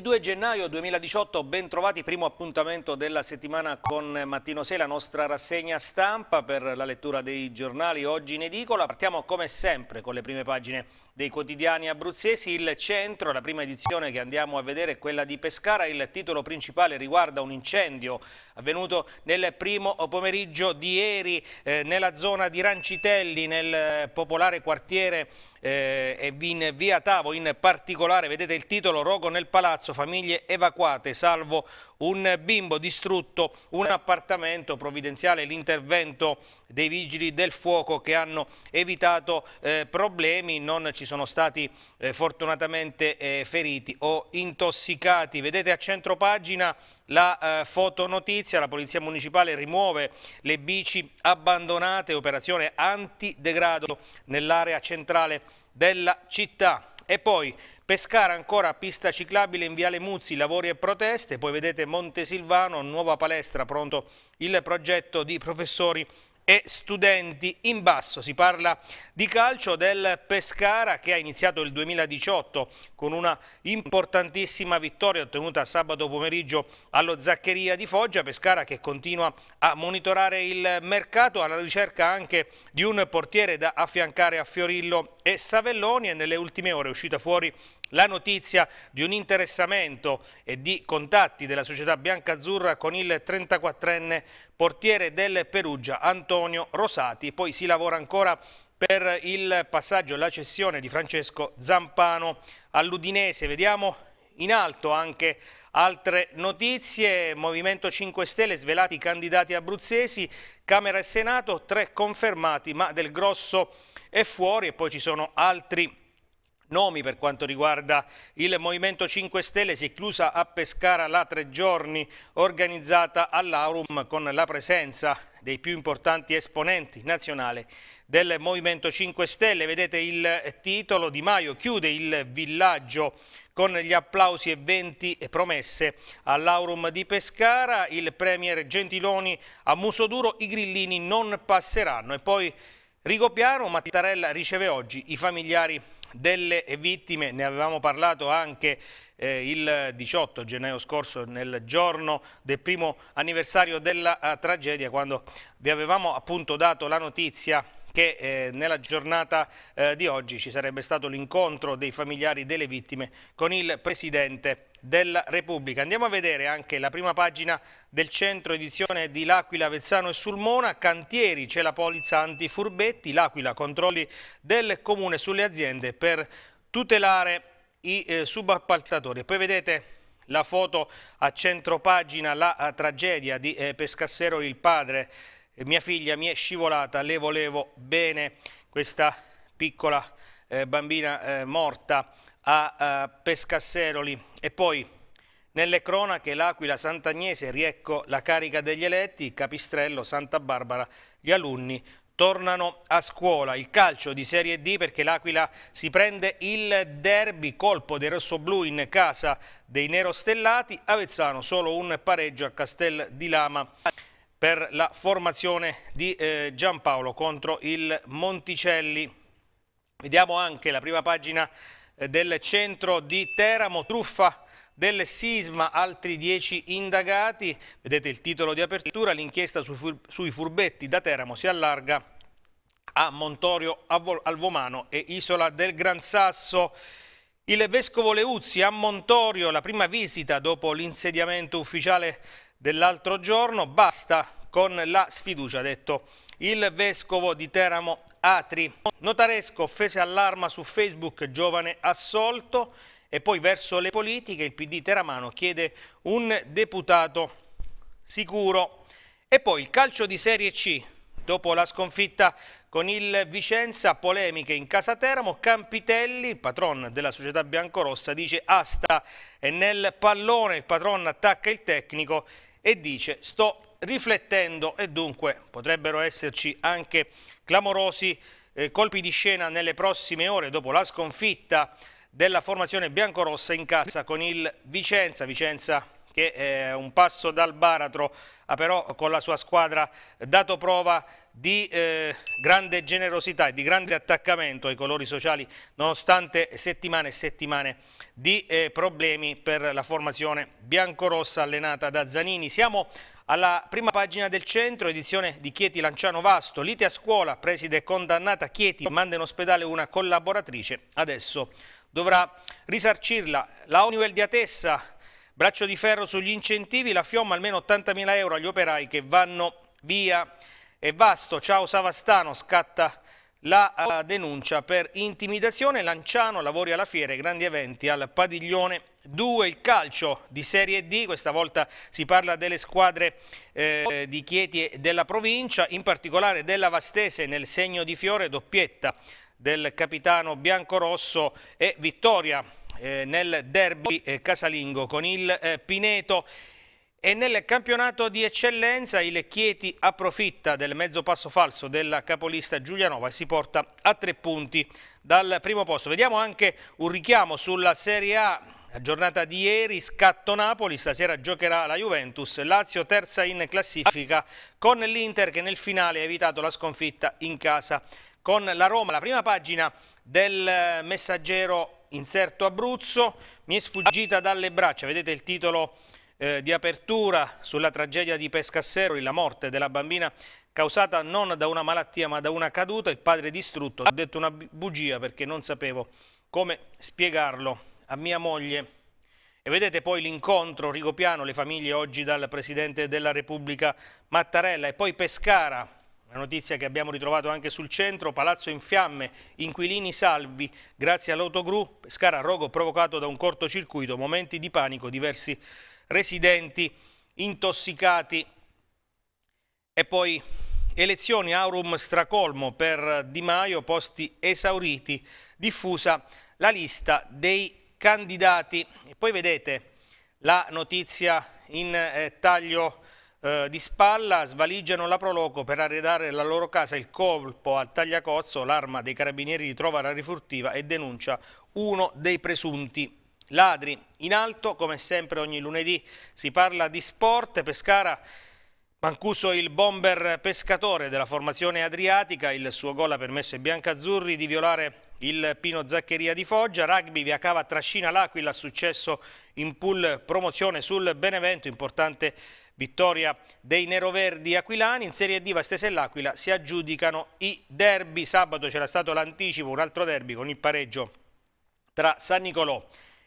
22 gennaio 2018, ben trovati, primo appuntamento della settimana con Mattino 6, la nostra rassegna stampa per la lettura dei giornali oggi in edicola. Partiamo come sempre con le prime pagine dei quotidiani abruzzesi, il centro, la prima edizione che andiamo a vedere è quella di Pescara, il titolo principale riguarda un incendio avvenuto nel primo pomeriggio di ieri eh, nella zona di Rancitelli, nel popolare quartiere eh, in via Tavo, in particolare vedete il titolo Rogo nel palazzo palazzo, famiglie evacuate, salvo un bimbo distrutto, un appartamento provvidenziale, l'intervento dei vigili del fuoco che hanno evitato eh, problemi, non ci sono stati eh, fortunatamente eh, feriti o intossicati. Vedete a centro pagina la eh, fotonotizia, la Polizia Municipale rimuove le bici abbandonate, operazione antidegrado nell'area centrale della città. E poi Pescara ancora pista ciclabile in Viale Muzzi, lavori e proteste, poi vedete Montesilvano, nuova palestra, pronto il progetto di professori e studenti in basso. Si parla di calcio del Pescara che ha iniziato il 2018 con una importantissima vittoria ottenuta sabato pomeriggio allo Zaccheria di Foggia. Pescara che continua a monitorare il mercato alla ricerca anche di un portiere da affiancare a Fiorillo e Savelloni e nelle ultime ore è uscita fuori la notizia di un interessamento e di contatti della società biancazzurra con il 34enne portiere del Perugia Antonio Rosati, poi si lavora ancora per il passaggio la cessione di Francesco Zampano all'Udinese. Vediamo in alto anche altre notizie, Movimento 5 Stelle svelati i candidati abruzzesi, Camera e Senato, tre confermati ma del grosso è fuori e poi ci sono altri nomi per quanto riguarda il Movimento 5 Stelle. Si è chiusa a Pescara la tre giorni organizzata all'Aurum con la presenza dei più importanti esponenti nazionali del Movimento 5 Stelle. Vedete il titolo Di Maio chiude il villaggio con gli applausi e venti promesse all'Aurum di Pescara. Il Premier Gentiloni a muso duro i grillini non passeranno. E poi Rigopiano Mattarella riceve oggi i familiari delle vittime, ne avevamo parlato anche eh, il 18 gennaio scorso nel giorno del primo anniversario della eh, tragedia quando vi avevamo appunto dato la notizia che eh, nella giornata eh, di oggi ci sarebbe stato l'incontro dei familiari delle vittime con il Presidente della Repubblica. Andiamo a vedere anche la prima pagina del centro edizione di L'Aquila, Vezzano e Sulmona, Cantieri, c'è la polizza antifurbetti, L'Aquila, controlli del Comune sulle aziende per tutelare i eh, subappaltatori. Poi vedete la foto a centro pagina, la eh, tragedia di eh, Pescassero, il padre, eh, mia figlia mi è scivolata, le volevo bene questa piccola eh, bambina eh, morta a uh, Pescasseroli. E poi nelle cronache l'Aquila Sant'Agnese, Riecco la carica degli eletti, Capistrello, Santa Barbara, gli alunni tornano a scuola. Il calcio di Serie D perché l'Aquila si prende il derby, colpo dei rossoblù in casa dei nerostellati, Avezzano solo un pareggio a Castel di Lama per la formazione di eh, Giampaolo contro il Monticelli. Vediamo anche la prima pagina eh, del centro di Teramo, truffa del sisma, altri 10 indagati, vedete il titolo di apertura, l'inchiesta sui furbetti da Teramo si allarga a Montorio Alvomano e Isola del Gran Sasso. Il vescovo Leuzzi a Montorio, la prima visita dopo l'insediamento ufficiale dell'altro giorno, basta con la sfiducia, ha detto il vescovo di Teramo Atri. Notaresco offese all'arma su Facebook, giovane assolto e poi verso le politiche il PD Teramano chiede un deputato sicuro. E poi il calcio di Serie C, Dopo la sconfitta con il Vicenza, polemiche in casa Teramo, Campitelli, il patron della società biancorossa, dice asta e nel pallone il patron attacca il tecnico e dice sto riflettendo e dunque potrebbero esserci anche clamorosi eh, colpi di scena nelle prossime ore dopo la sconfitta della formazione biancorossa in casa con il Vicenza. Vicenza che è eh, un passo dal baratro ha però con la sua squadra dato prova di eh, grande generosità e di grande attaccamento ai colori sociali nonostante settimane e settimane di eh, problemi per la formazione biancorossa allenata da Zanini. Siamo alla prima pagina del centro, edizione di Chieti Lanciano Vasto, lite a scuola, preside condannata Chieti, manda in ospedale una collaboratrice, adesso dovrà risarcirla. La Oniwell di Atessa, braccio di ferro sugli incentivi, la fiomma almeno 80.000 euro agli operai che vanno via. E Vasto, ciao Savastano, scatta la eh, denuncia per intimidazione, Lanciano lavori alla fiera, grandi eventi al padiglione 2, il calcio di Serie D, questa volta si parla delle squadre eh, di Chieti e della provincia, in particolare della Vastese nel segno di fiore, doppietta del capitano biancorosso e vittoria eh, nel derby eh, casalingo con il eh, Pineto e nel campionato di eccellenza il Chieti approfitta del mezzo passo falso della capolista Giulianova e si porta a tre punti dal primo posto. Vediamo anche un richiamo sulla Serie A. La giornata di ieri, scatto Napoli, stasera giocherà la Juventus, Lazio terza in classifica con l'Inter che nel finale ha evitato la sconfitta in casa con la Roma. La prima pagina del eh, messaggero inserto Abruzzo mi è sfuggita dalle braccia, vedete il titolo eh, di apertura sulla tragedia di Pescassero, la morte della bambina causata non da una malattia ma da una caduta, il padre distrutto, ha detto una bugia perché non sapevo come spiegarlo a mia moglie. E vedete poi l'incontro Rigopiano, le famiglie oggi dal Presidente della Repubblica Mattarella e poi Pescara, una notizia che abbiamo ritrovato anche sul centro, palazzo in fiamme, inquilini salvi, grazie all'autogru, Pescara a rogo provocato da un cortocircuito, momenti di panico, diversi residenti intossicati. E poi elezioni aurum stracolmo per Di Maio, posti esauriti, diffusa la lista dei candidati. E poi vedete la notizia in eh, taglio eh, di spalla svaligiano la Proloco per arredare la loro casa il colpo al tagliacozzo, l'arma dei carabinieri ritrova la rifurtiva e denuncia uno dei presunti ladri. In alto, come sempre ogni lunedì, si parla di sport, Pescara Mancuso il bomber pescatore della formazione adriatica, il suo gol ha permesso ai biancazzurri di violare il Pino Zaccheria di Foggia, rugby via Cava trascina l'Aquila, successo in pool promozione sul Benevento, importante Vittoria dei neroverdi aquilani, in Serie D Vastese e l'Aquila si aggiudicano i derby. Sabato c'era stato l'anticipo, un altro derby con il pareggio tra San Nicolò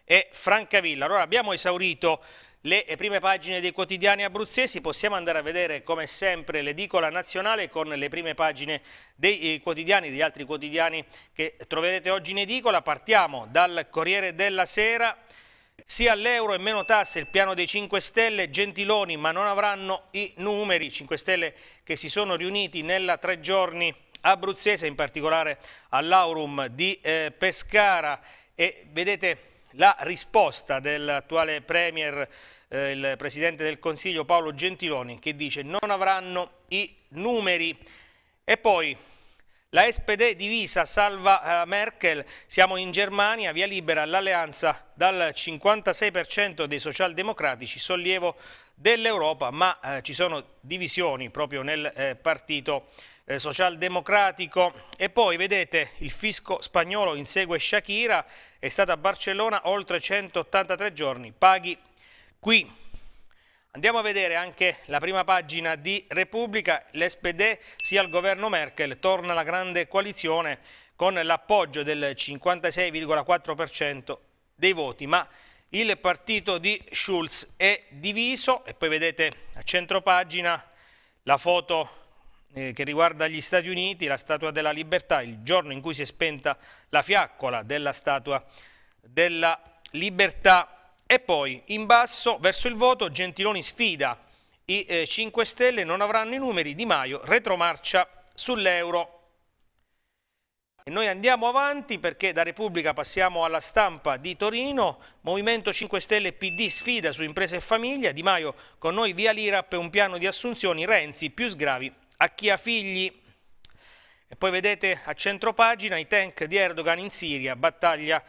e Francavilla. Allora abbiamo esaurito le prime pagine dei quotidiani abruzzesi, possiamo andare a vedere come sempre l'edicola nazionale con le prime pagine dei eh, quotidiani, degli altri quotidiani che troverete oggi in edicola. Partiamo dal Corriere della Sera sia all'euro e meno tasse, il piano dei 5 Stelle, Gentiloni, ma non avranno i numeri. 5 Stelle che si sono riuniti nella tre giorni abruzzese, in particolare all'Aurum di eh, Pescara. E vedete la risposta dell'attuale Premier, eh, il Presidente del Consiglio Paolo Gentiloni, che dice non avranno i numeri. E poi la SPD divisa, salva eh, Merkel, siamo in Germania, via libera l'alleanza dal 56% dei socialdemocratici, sollievo dell'Europa, ma eh, ci sono divisioni proprio nel eh, partito eh, socialdemocratico. E poi vedete il fisco spagnolo insegue Shakira, è stata a Barcellona oltre 183 giorni, paghi qui. Andiamo a vedere anche la prima pagina di Repubblica, l'SPD sia il governo Merkel, torna la grande coalizione con l'appoggio del 56,4% dei voti, ma il partito di Schulz è diviso e poi vedete a centro pagina la foto eh, che riguarda gli Stati Uniti, la Statua della Libertà, il giorno in cui si è spenta la fiaccola della Statua della Libertà e poi in basso verso il voto Gentiloni sfida, i eh, 5 Stelle non avranno i numeri, Di Maio retromarcia sull'euro. E noi andiamo avanti perché da Repubblica passiamo alla stampa di Torino, Movimento 5 Stelle PD sfida su imprese e famiglia, Di Maio con noi via l'IRAP e un piano di assunzioni, Renzi più sgravi a chi ha figli. E poi vedete a centro pagina i tank di Erdogan in Siria, battaglia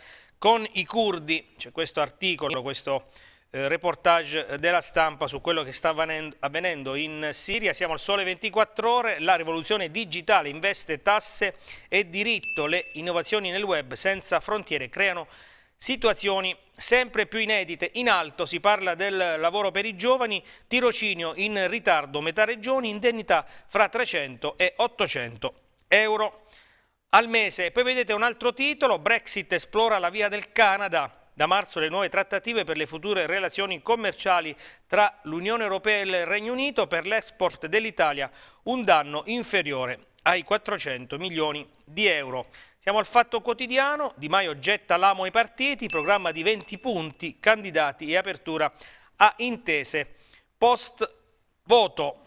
con i curdi, c'è questo articolo, questo eh, reportage della stampa su quello che sta avvenendo in Siria, siamo al sole 24 ore, la rivoluzione digitale investe tasse e diritto, le innovazioni nel web senza frontiere creano situazioni sempre più inedite. In alto si parla del lavoro per i giovani, tirocinio in ritardo metà regioni, indennità fra 300 e 800 euro al mese. Poi vedete un altro titolo, Brexit esplora la via del Canada. Da marzo le nuove trattative per le future relazioni commerciali tra l'Unione Europea e il Regno Unito per l'export dell'Italia, un danno inferiore ai 400 milioni di euro. Siamo al fatto quotidiano, Di Maio getta l'amo ai partiti, programma di 20 punti, candidati e apertura a intese post voto.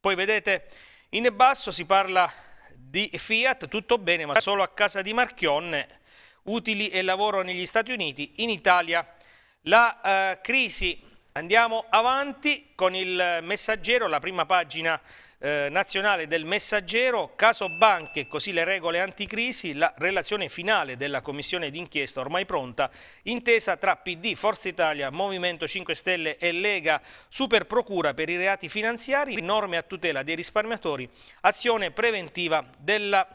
Poi vedete in basso si parla di Fiat, tutto bene, ma solo a casa di Marchionne, utili e lavoro negli Stati Uniti, in Italia la eh, crisi. Andiamo avanti con il messaggero, la prima pagina eh, nazionale del messaggero, caso banche, così le regole anticrisi, la relazione finale della commissione d'inchiesta ormai pronta, intesa tra PD, Forza Italia, Movimento 5 Stelle e Lega, super procura per i reati finanziari, norme a tutela dei risparmiatori, azione preventiva della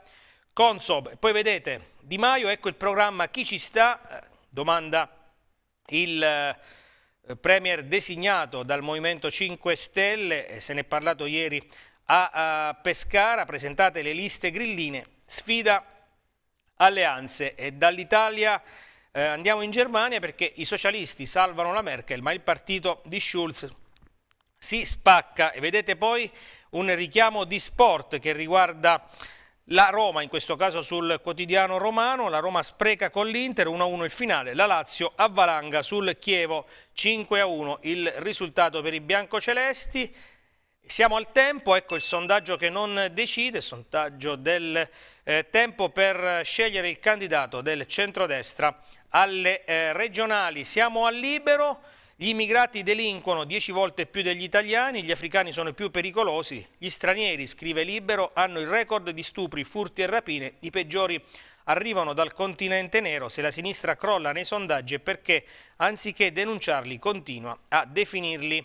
Consob. Poi vedete Di Maio, ecco il programma Chi ci sta? Eh, domanda il eh, premier designato dal Movimento 5 Stelle, se ne è parlato ieri a, Pescara, presentate le liste grilline, sfida alleanze e dall'Italia eh, andiamo in Germania perché i socialisti salvano la Merkel ma il partito di Schulz si spacca e vedete poi un richiamo di sport che riguarda la Roma, in questo caso sul quotidiano romano, la Roma spreca con l'Inter 1-1 il finale, la Lazio avvalanga sul Chievo 5-1 il risultato per i biancocelesti siamo al tempo, ecco il sondaggio che non decide, sondaggio del eh, tempo per scegliere il candidato del centrodestra alle eh, regionali. Siamo al libero, gli immigrati delinquono 10 volte più degli italiani, gli africani sono i più pericolosi, gli stranieri, scrive Libero, hanno il record di stupri, furti e rapine, i peggiori arrivano dal continente nero, se la sinistra crolla nei sondaggi è perché anziché denunciarli continua a definirli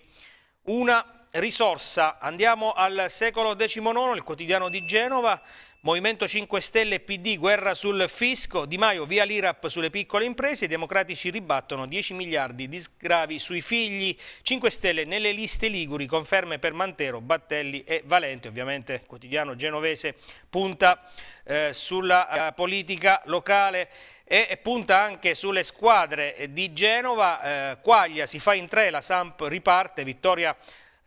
una risorsa, andiamo al secolo XIX, il quotidiano di Genova, Movimento 5 Stelle e PD, guerra sul fisco, Di Maio via l'IRAP sulle piccole imprese, i democratici ribattono 10 miliardi di sgravi sui figli, 5 Stelle nelle liste liguri, conferme per Mantero, Battelli e Valente, ovviamente quotidiano genovese punta eh, sulla eh, politica locale e punta anche sulle squadre eh, di Genova, eh, Quaglia si fa in tre, la Samp riparte, vittoria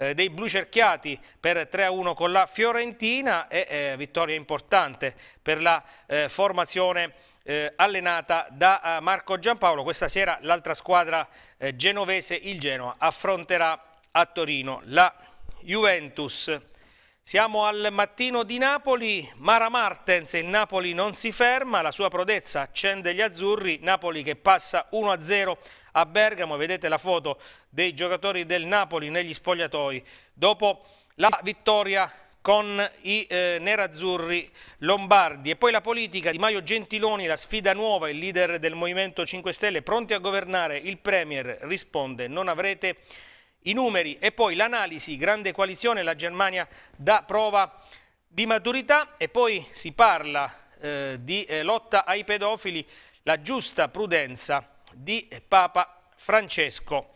eh, dei blu cerchiati per 3-1 con la Fiorentina e eh, vittoria importante per la eh, formazione eh, allenata da eh, Marco Giampaolo. Questa sera l'altra squadra genovese, il Genoa, affronterà a Torino la Juventus. Siamo al mattino di Napoli, Mara Martens, il Napoli non si ferma, la sua prodezza accende gli azzurri, Napoli che passa 1-0 a Bergamo, vedete la foto dei giocatori del Napoli negli spogliatoi, dopo la vittoria con i eh, nerazzurri lombardi e poi la politica di Maio Gentiloni, la sfida nuova, il leader del Movimento 5 Stelle, pronti a governare, il Premier risponde non avrete i numeri e poi l'analisi, grande coalizione, la Germania dà prova di maturità e poi si parla eh, di eh, lotta ai pedofili, la giusta prudenza di Papa Francesco.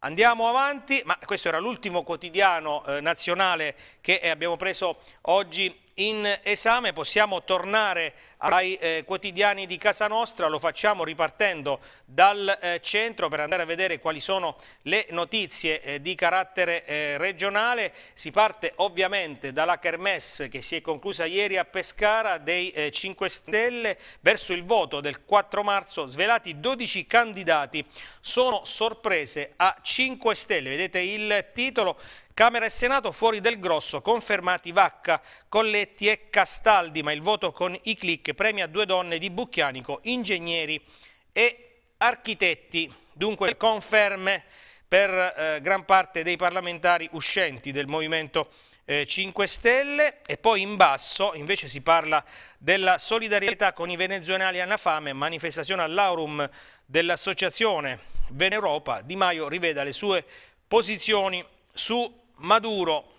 Andiamo avanti, ma questo era l'ultimo quotidiano eh, nazionale che eh, abbiamo preso oggi in esame, possiamo tornare ai eh, quotidiani di casa nostra, lo facciamo ripartendo dal eh, centro per andare a vedere quali sono le notizie eh, di carattere eh, regionale. Si parte ovviamente dalla Kermesse che si è conclusa ieri a Pescara dei 5 eh, Stelle verso il voto del 4 marzo, svelati 12 candidati. Sono sorprese a 5 Stelle, vedete il titolo, Camera e Senato fuori del grosso, confermati Vacca, Colletti e Castaldi, ma il voto con i clic premia due donne di Bucchianico, ingegneri e architetti. Dunque conferme per eh, gran parte dei parlamentari uscenti del Movimento 5 eh, Stelle e poi in basso invece si parla della solidarietà con i venezuelani alla fame, manifestazione all'aurum dell'associazione Veneuropa, Di Maio riveda le sue posizioni su Maduro.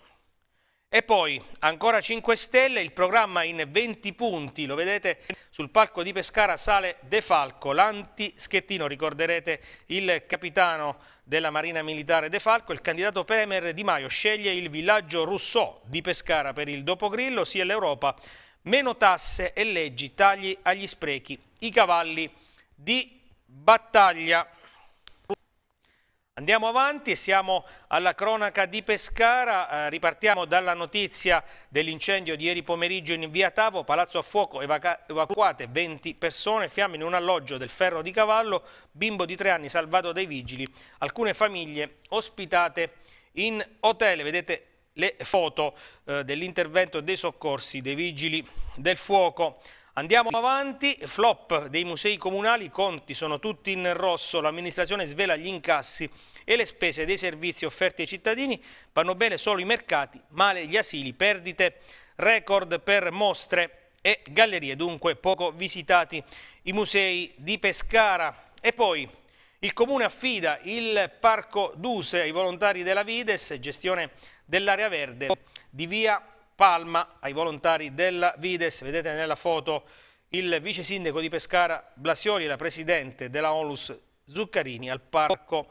E poi, ancora 5 Stelle, il programma in 20 punti, lo vedete sul palco di Pescara sale De Falco, l'anti-schettino, ricorderete il capitano della Marina Militare De Falco, il candidato Premier Di Maio sceglie il villaggio Rousseau di Pescara per il dopogrillo, sia l'Europa, meno tasse e leggi, tagli agli sprechi, i cavalli di battaglia. Andiamo avanti siamo alla cronaca di Pescara, eh, ripartiamo dalla notizia dell'incendio di ieri pomeriggio in via Tavo, palazzo a fuoco, evacuate 20 persone, fiamme in un alloggio del ferro di cavallo, bimbo di tre anni salvato dai vigili, alcune famiglie ospitate in hotel, vedete le foto eh, dell'intervento dei soccorsi dei vigili del fuoco. Andiamo avanti, flop dei musei comunali, i conti sono tutti in rosso, l'amministrazione svela gli incassi e le spese dei servizi offerti ai cittadini, vanno bene solo i mercati, male gli asili, perdite, record per mostre e gallerie, dunque poco visitati i musei di Pescara. E poi il Comune affida il Parco Duse ai volontari della Vides, gestione dell'area verde di via Palma ai volontari della Vides. Vedete nella foto il vice sindaco di Pescara Blasioli e la presidente della Onlus Zuccarini al parco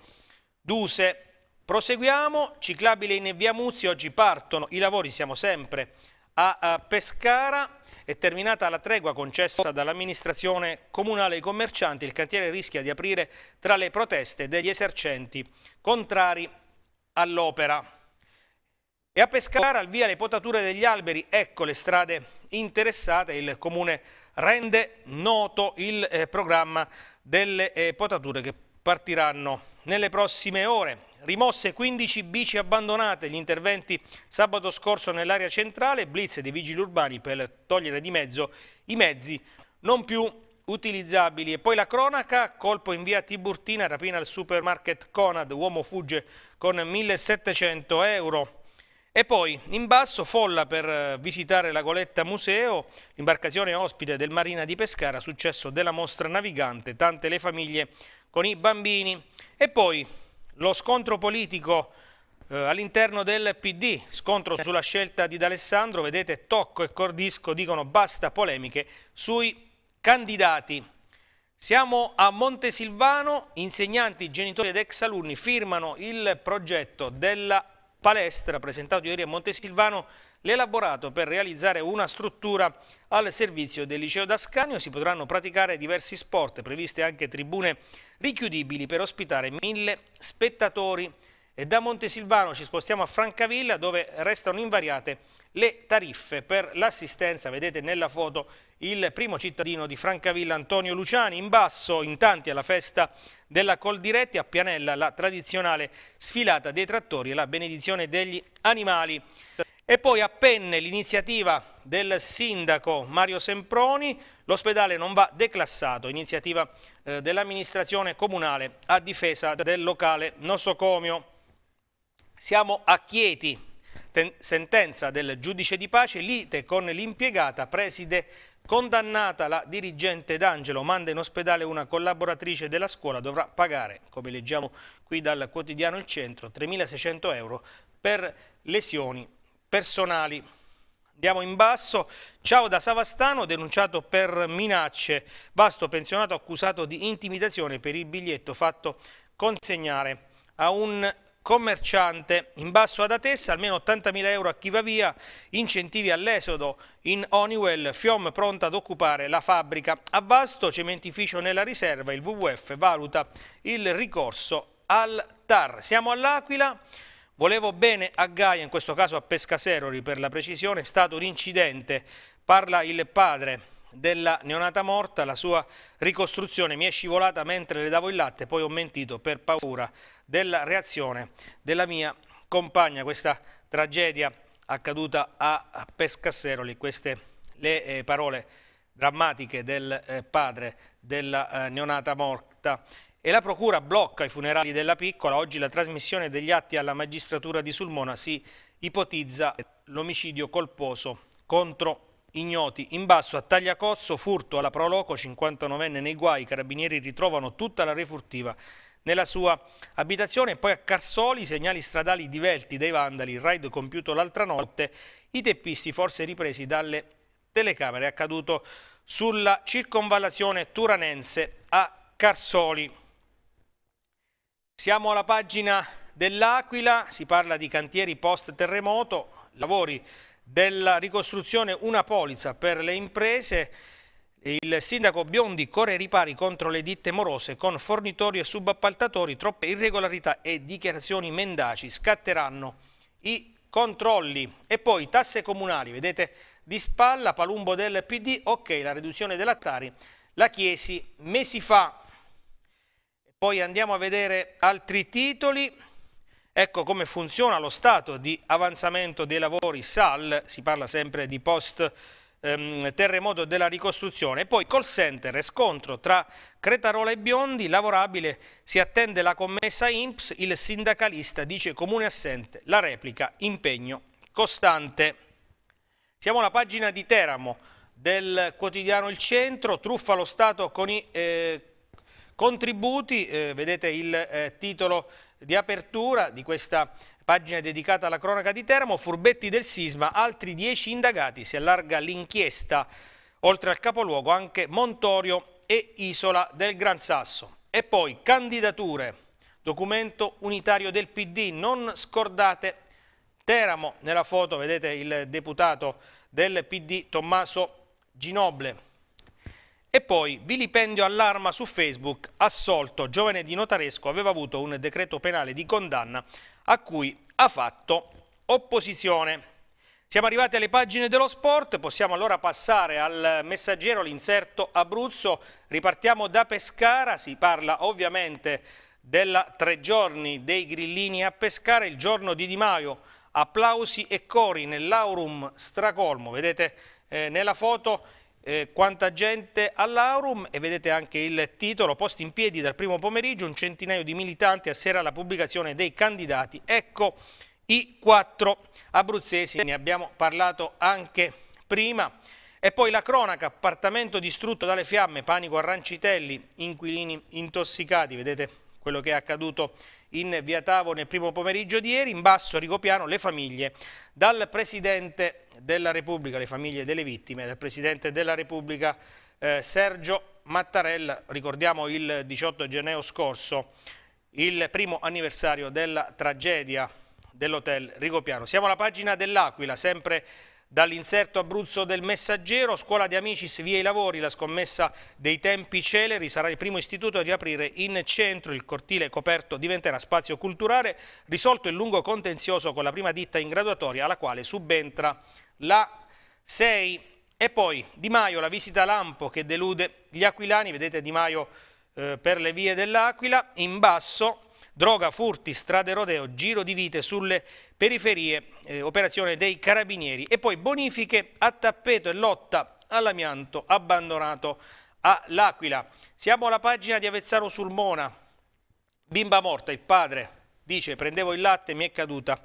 Duse. Proseguiamo, ciclabile in via Muzzi, oggi partono i lavori, siamo sempre a Pescara. È terminata la tregua concessa dall'amministrazione comunale ai commercianti, il cantiere rischia di aprire tra le proteste degli esercenti contrari all'opera. E a Pescara, al via le potature degli alberi, ecco le strade interessate, il comune rende noto il eh, programma delle eh, potature che partiranno nelle prossime ore. Rimosse 15 bici abbandonate, gli interventi sabato scorso nell'area centrale, blitz dei vigili urbani per togliere di mezzo i mezzi non più utilizzabili. E poi la cronaca, colpo in via Tiburtina, rapina al supermarket Conad, uomo fugge con 1700 euro e poi in basso folla per eh, visitare la Goletta Museo, l'imbarcazione ospite del Marina di Pescara, successo della mostra navigante, tante le famiglie con i bambini. E poi lo scontro politico eh, all'interno del PD, scontro sulla scelta di D'Alessandro, vedete Tocco e Cordisco dicono basta polemiche sui candidati. Siamo a Montesilvano, insegnanti, genitori ed ex alunni firmano il progetto della palestra presentato ieri a Montesilvano l'elaborato per realizzare una struttura al servizio del liceo d'Ascanio. Si potranno praticare diversi sport, previste anche tribune richiudibili per ospitare mille spettatori. E da Montesilvano ci spostiamo a Francavilla dove restano invariate le tariffe per l'assistenza. Vedete nella foto il primo cittadino di Francavilla Antonio Luciani in basso, in tanti alla festa della Coldiretti a Pianella, la tradizionale sfilata dei trattori e la benedizione degli animali. E poi a Penne l'iniziativa del sindaco Mario Semproni, l'ospedale non va declassato, iniziativa eh, dell'amministrazione comunale a difesa del locale nosocomio. Siamo a Chieti, sentenza del giudice di pace, lite con l'impiegata preside Condannata la dirigente D'Angelo, manda in ospedale una collaboratrice della scuola, dovrà pagare, come leggiamo qui dal quotidiano Il Centro, 3.600 euro per lesioni personali. Andiamo in basso. Ciao da Savastano, denunciato per minacce. Vasto pensionato accusato di intimidazione per il biglietto fatto consegnare a un commerciante. In basso ad Atessa almeno 80.000 euro a chi va via, incentivi all'esodo. In Honeywell Fiom pronta ad occupare la fabbrica. A Vasto cementificio nella riserva, il WWF valuta il ricorso al TAR. Siamo all'Aquila. Volevo bene a Gaia, in questo caso a Pescaseroli per la precisione, è stato un incidente, parla il padre della neonata morta, la sua ricostruzione mi è scivolata mentre le davo il latte, poi ho mentito per paura della reazione della mia compagna, questa tragedia accaduta a Pescasseroli, queste le eh, parole drammatiche del eh, padre della eh, neonata morta e la procura blocca i funerali della piccola, oggi la trasmissione degli atti alla magistratura di Sulmona si ipotizza l'omicidio colposo contro ignoti. In basso a Tagliacozzo, furto alla Proloco, 59enne nei guai, i carabinieri ritrovano tutta la refurtiva nella sua abitazione e poi a Carsoli segnali stradali divelti dai vandali, il raid compiuto l'altra notte, i teppisti forse ripresi dalle telecamere, accaduto sulla circonvallazione turanense a Carsoli. Siamo alla pagina dell'Aquila, si parla di cantieri post terremoto, lavori della ricostruzione una polizza per le imprese. Il sindaco Biondi corre ai ripari contro le ditte morose con fornitori e subappaltatori, troppe irregolarità e dichiarazioni mendaci. Scatteranno i controlli e poi tasse comunali, vedete di spalla, Palumbo del PD, ok la riduzione dell'attari, la chiesi mesi fa. Poi andiamo a vedere altri titoli. Ecco come funziona lo stato di avanzamento dei lavori SAL, si parla sempre di post ehm, terremoto della ricostruzione, e poi call center scontro tra Cretarola e Biondi, lavorabile si attende la commessa INPS, il sindacalista dice comune assente, la replica impegno costante. Siamo alla pagina di Teramo del quotidiano Il Centro, truffa lo Stato con i eh, contributi, eh, vedete il eh, titolo di apertura di questa pagina dedicata alla cronaca di Teramo, furbetti del sisma, altri dieci indagati, si allarga l'inchiesta, oltre al capoluogo anche Montorio e Isola del Gran Sasso. E poi candidature, documento unitario del PD, non scordate Teramo, nella foto vedete il deputato del PD Tommaso Ginoble. E poi vilipendio all'arma su Facebook, assolto, giovane di notaresco, aveva avuto un decreto penale di condanna a cui ha fatto opposizione. Siamo arrivati alle pagine dello sport, possiamo allora passare al messaggero, l'inserto Abruzzo, ripartiamo da Pescara, si parla ovviamente della tre giorni dei grillini a Pescara, il giorno di Di Maio, applausi e cori nell'aurum stracolmo, vedete eh, nella foto eh, quanta gente all'Aurum e vedete anche il titolo posti in piedi dal primo pomeriggio un centinaio di militanti a sera alla pubblicazione dei candidati ecco i quattro abruzzesi ne abbiamo parlato anche prima e poi la cronaca appartamento distrutto dalle fiamme panico a Rancitelli inquilini intossicati vedete quello che è accaduto in via Tavo nel primo pomeriggio di ieri, in basso a Ricopiano le famiglie dal Presidente della Repubblica, le famiglie delle vittime, dal Presidente della Repubblica eh, Sergio Mattarella, ricordiamo il 18 gennaio scorso, il primo anniversario della tragedia dell'hotel Rigopiano. Siamo alla pagina dell'Aquila, sempre Dall'inserto Abruzzo del Messaggero, Scuola di Amicis via i lavori, la scommessa dei tempi celeri sarà il primo istituto a riaprire in centro, il cortile coperto diventerà spazio culturale, risolto il lungo contenzioso con la prima ditta in graduatoria alla quale subentra la 6. E poi Di Maio, la visita Lampo che delude gli aquilani, vedete Di Maio eh, per le vie dell'Aquila, in basso droga, furti, strade rodeo, giro di vite sulle periferie, eh, operazione dei carabinieri e poi bonifiche a tappeto e lotta all'amianto abbandonato all'Aquila. Siamo alla pagina di Avezzano Sulmona, bimba morta, il padre dice prendevo il latte e mi è caduta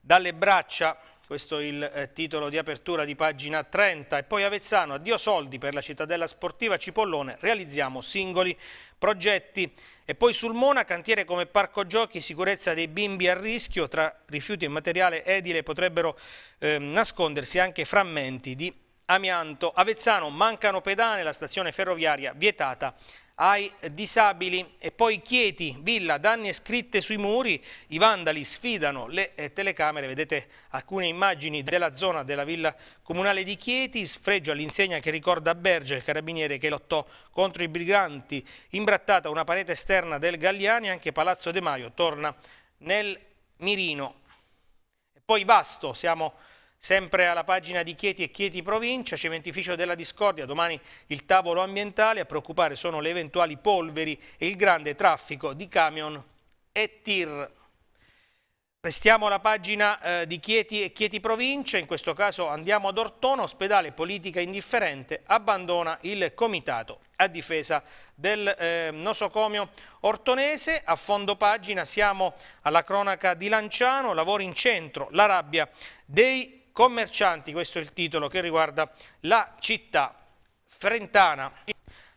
dalle braccia questo è il eh, titolo di apertura di pagina 30. E poi Avezzano, addio soldi per la cittadella sportiva Cipollone, realizziamo singoli progetti. E poi sul Mona, cantiere come parco giochi, sicurezza dei bimbi a rischio, tra rifiuti e materiale edile potrebbero eh, nascondersi anche frammenti di amianto. Avezzano, mancano pedane, la stazione ferroviaria vietata ai disabili e poi Chieti, Villa, danni scritte sui muri, i vandali sfidano le eh, telecamere, vedete alcune immagini della zona della villa comunale di Chieti, sfregio all'insegna che ricorda Berger, il carabiniere che lottò contro i briganti, imbrattata una parete esterna del Galliani, anche Palazzo De Maio torna nel mirino. E poi Vasto, siamo Sempre alla pagina di Chieti e Chieti Provincia, cementificio della discordia, domani il tavolo ambientale, a preoccupare sono le eventuali polveri e il grande traffico di camion e tir. Restiamo alla pagina eh, di Chieti e Chieti Provincia, in questo caso andiamo ad Ortona, ospedale politica indifferente, abbandona il comitato a difesa del eh, nosocomio ortonese. A fondo pagina siamo alla cronaca di Lanciano, lavori in centro, la rabbia dei commercianti, questo è il titolo che riguarda la città frentana.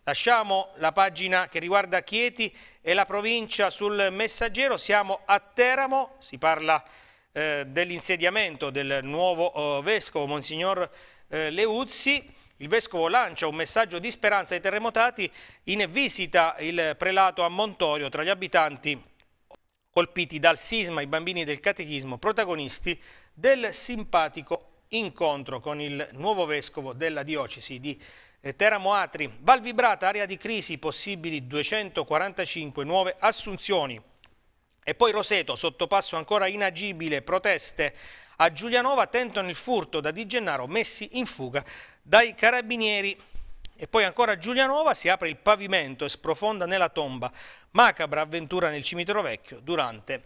Lasciamo la pagina che riguarda Chieti e la provincia sul messaggero, siamo a Teramo, si parla eh, dell'insediamento del nuovo eh, vescovo Monsignor eh, Leuzzi, il vescovo lancia un messaggio di speranza ai terremotati in visita il prelato a Montorio tra gli abitanti colpiti dal sisma, i bambini del catechismo protagonisti del simpatico incontro con il nuovo vescovo della diocesi di eh, Teramo Atri. Val Vibrata, area di crisi, possibili 245 nuove assunzioni. E poi Roseto, sottopasso ancora inagibile, proteste a Giulianova, tentano il furto da Di Gennaro, messi in fuga dai carabinieri. E poi ancora Giulianova si apre il pavimento e sprofonda nella tomba. Macabra avventura nel cimitero vecchio durante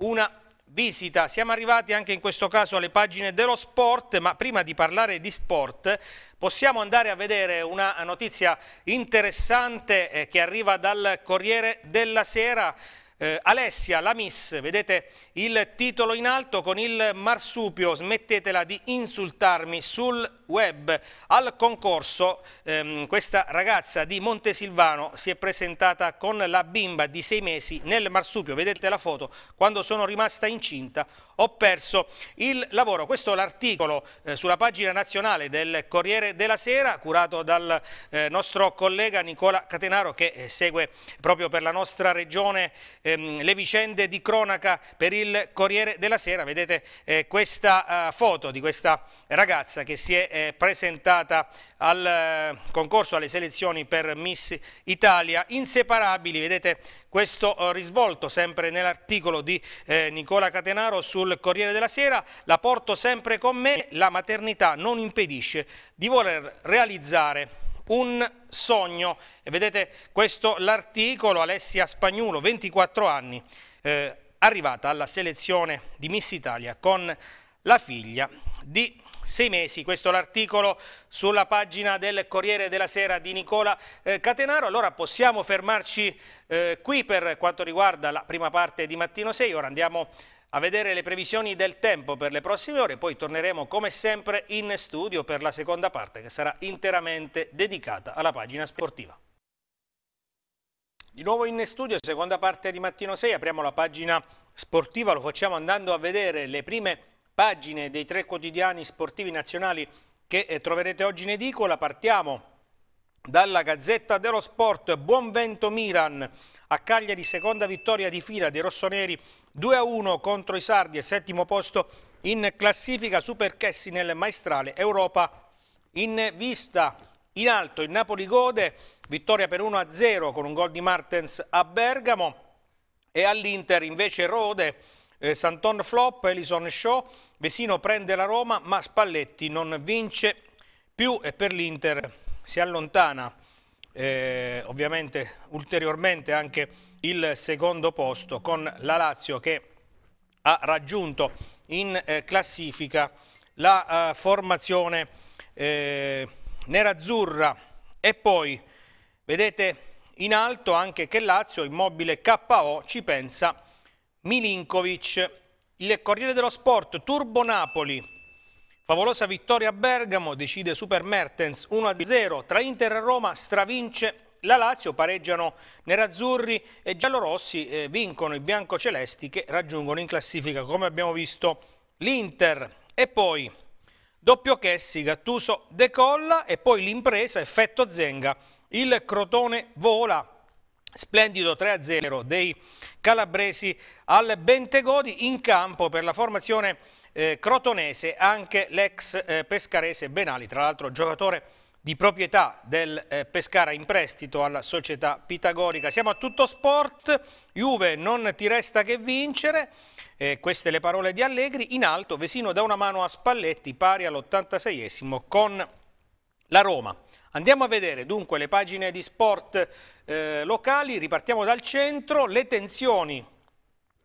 una visita. Siamo arrivati anche in questo caso alle pagine dello sport, ma prima di parlare di sport possiamo andare a vedere una notizia interessante eh, che arriva dal Corriere della Sera. Eh, Alessia, la miss, vedete il titolo in alto con il marsupio, smettetela di insultarmi sul web. Al concorso ehm, questa ragazza di Montesilvano si è presentata con la bimba di sei mesi nel marsupio, vedete la foto, quando sono rimasta incinta ho perso il lavoro. Questo è l'articolo eh, sulla pagina nazionale del Corriere della Sera, curato dal eh, nostro collega Nicola Catenaro che eh, segue proprio per la nostra regione ehm, le vicende di cronaca per il il Corriere della Sera, vedete eh, questa eh, foto di questa ragazza che si è eh, presentata al eh, concorso, alle selezioni per Miss Italia, inseparabili, vedete questo eh, risvolto sempre nell'articolo di Nicola Catenaro sul Corriere della Sera, la porto sempre con me, la maternità non impedisce di voler realizzare un sogno. E vedete questo l'articolo, Alessia Spagnulo, 24 anni. Eh, arrivata alla selezione di Miss Italia con la figlia di sei mesi. Questo è l'articolo sulla pagina del Corriere della Sera di Nicola eh, Catenaro. Allora possiamo fermarci eh, qui per quanto riguarda la prima parte di Mattino 6. Ora andiamo a vedere le previsioni del tempo per le prossime ore, poi torneremo come sempre in studio per la seconda parte che sarà interamente dedicata alla pagina sportiva. Di nuovo in studio, seconda parte di Mattino 6, apriamo la pagina sportiva, lo facciamo andando a vedere le prime pagine dei tre quotidiani sportivi nazionali che eh, troverete oggi in edicola. Partiamo dalla Gazzetta dello Sport, buon vento Miran, a Cagliari seconda vittoria di fila dei rossoneri 2-1 contro i Sardi e settimo posto in classifica, Super Chessi nel maestrale Europa in vista. In alto il Napoli gode, vittoria per 1-0 con un gol di Martens a Bergamo e all'Inter invece rode eh, Santon flop, Elison Show, Vesino prende la Roma ma Spalletti non vince più e per l'Inter si allontana eh, ovviamente ulteriormente anche il secondo posto con la Lazio che ha raggiunto in eh, classifica la eh, formazione eh, nerazzurra e poi vedete in alto anche che Lazio, immobile KO, ci pensa Milinkovic. Il Corriere dello Sport, Turbo Napoli, Favolosa vittoria a Bergamo, decide Super Mertens 1-0, tra Inter e Roma stravince la Lazio, pareggiano nerazzurri e giallorossi, eh, vincono i biancocelesti che raggiungono in classifica, come abbiamo visto, l'Inter. E poi Doppio Chessi, Gattuso decolla e poi l'impresa, effetto Zenga, il Crotone vola. Splendido 3-0 dei calabresi al Bentegodi in campo per la formazione eh, crotonese anche l'ex eh, pescarese Benali, tra l'altro giocatore di proprietà del eh, Pescara in prestito alla società pitagorica. Siamo a tutto sport, Juve non ti resta che vincere, eh, queste le parole di Allegri. In alto Vesino dà una mano a Spalletti pari all'86esimo con la Roma. Andiamo a vedere dunque le pagine di sport eh, locali, ripartiamo dal centro, le tensioni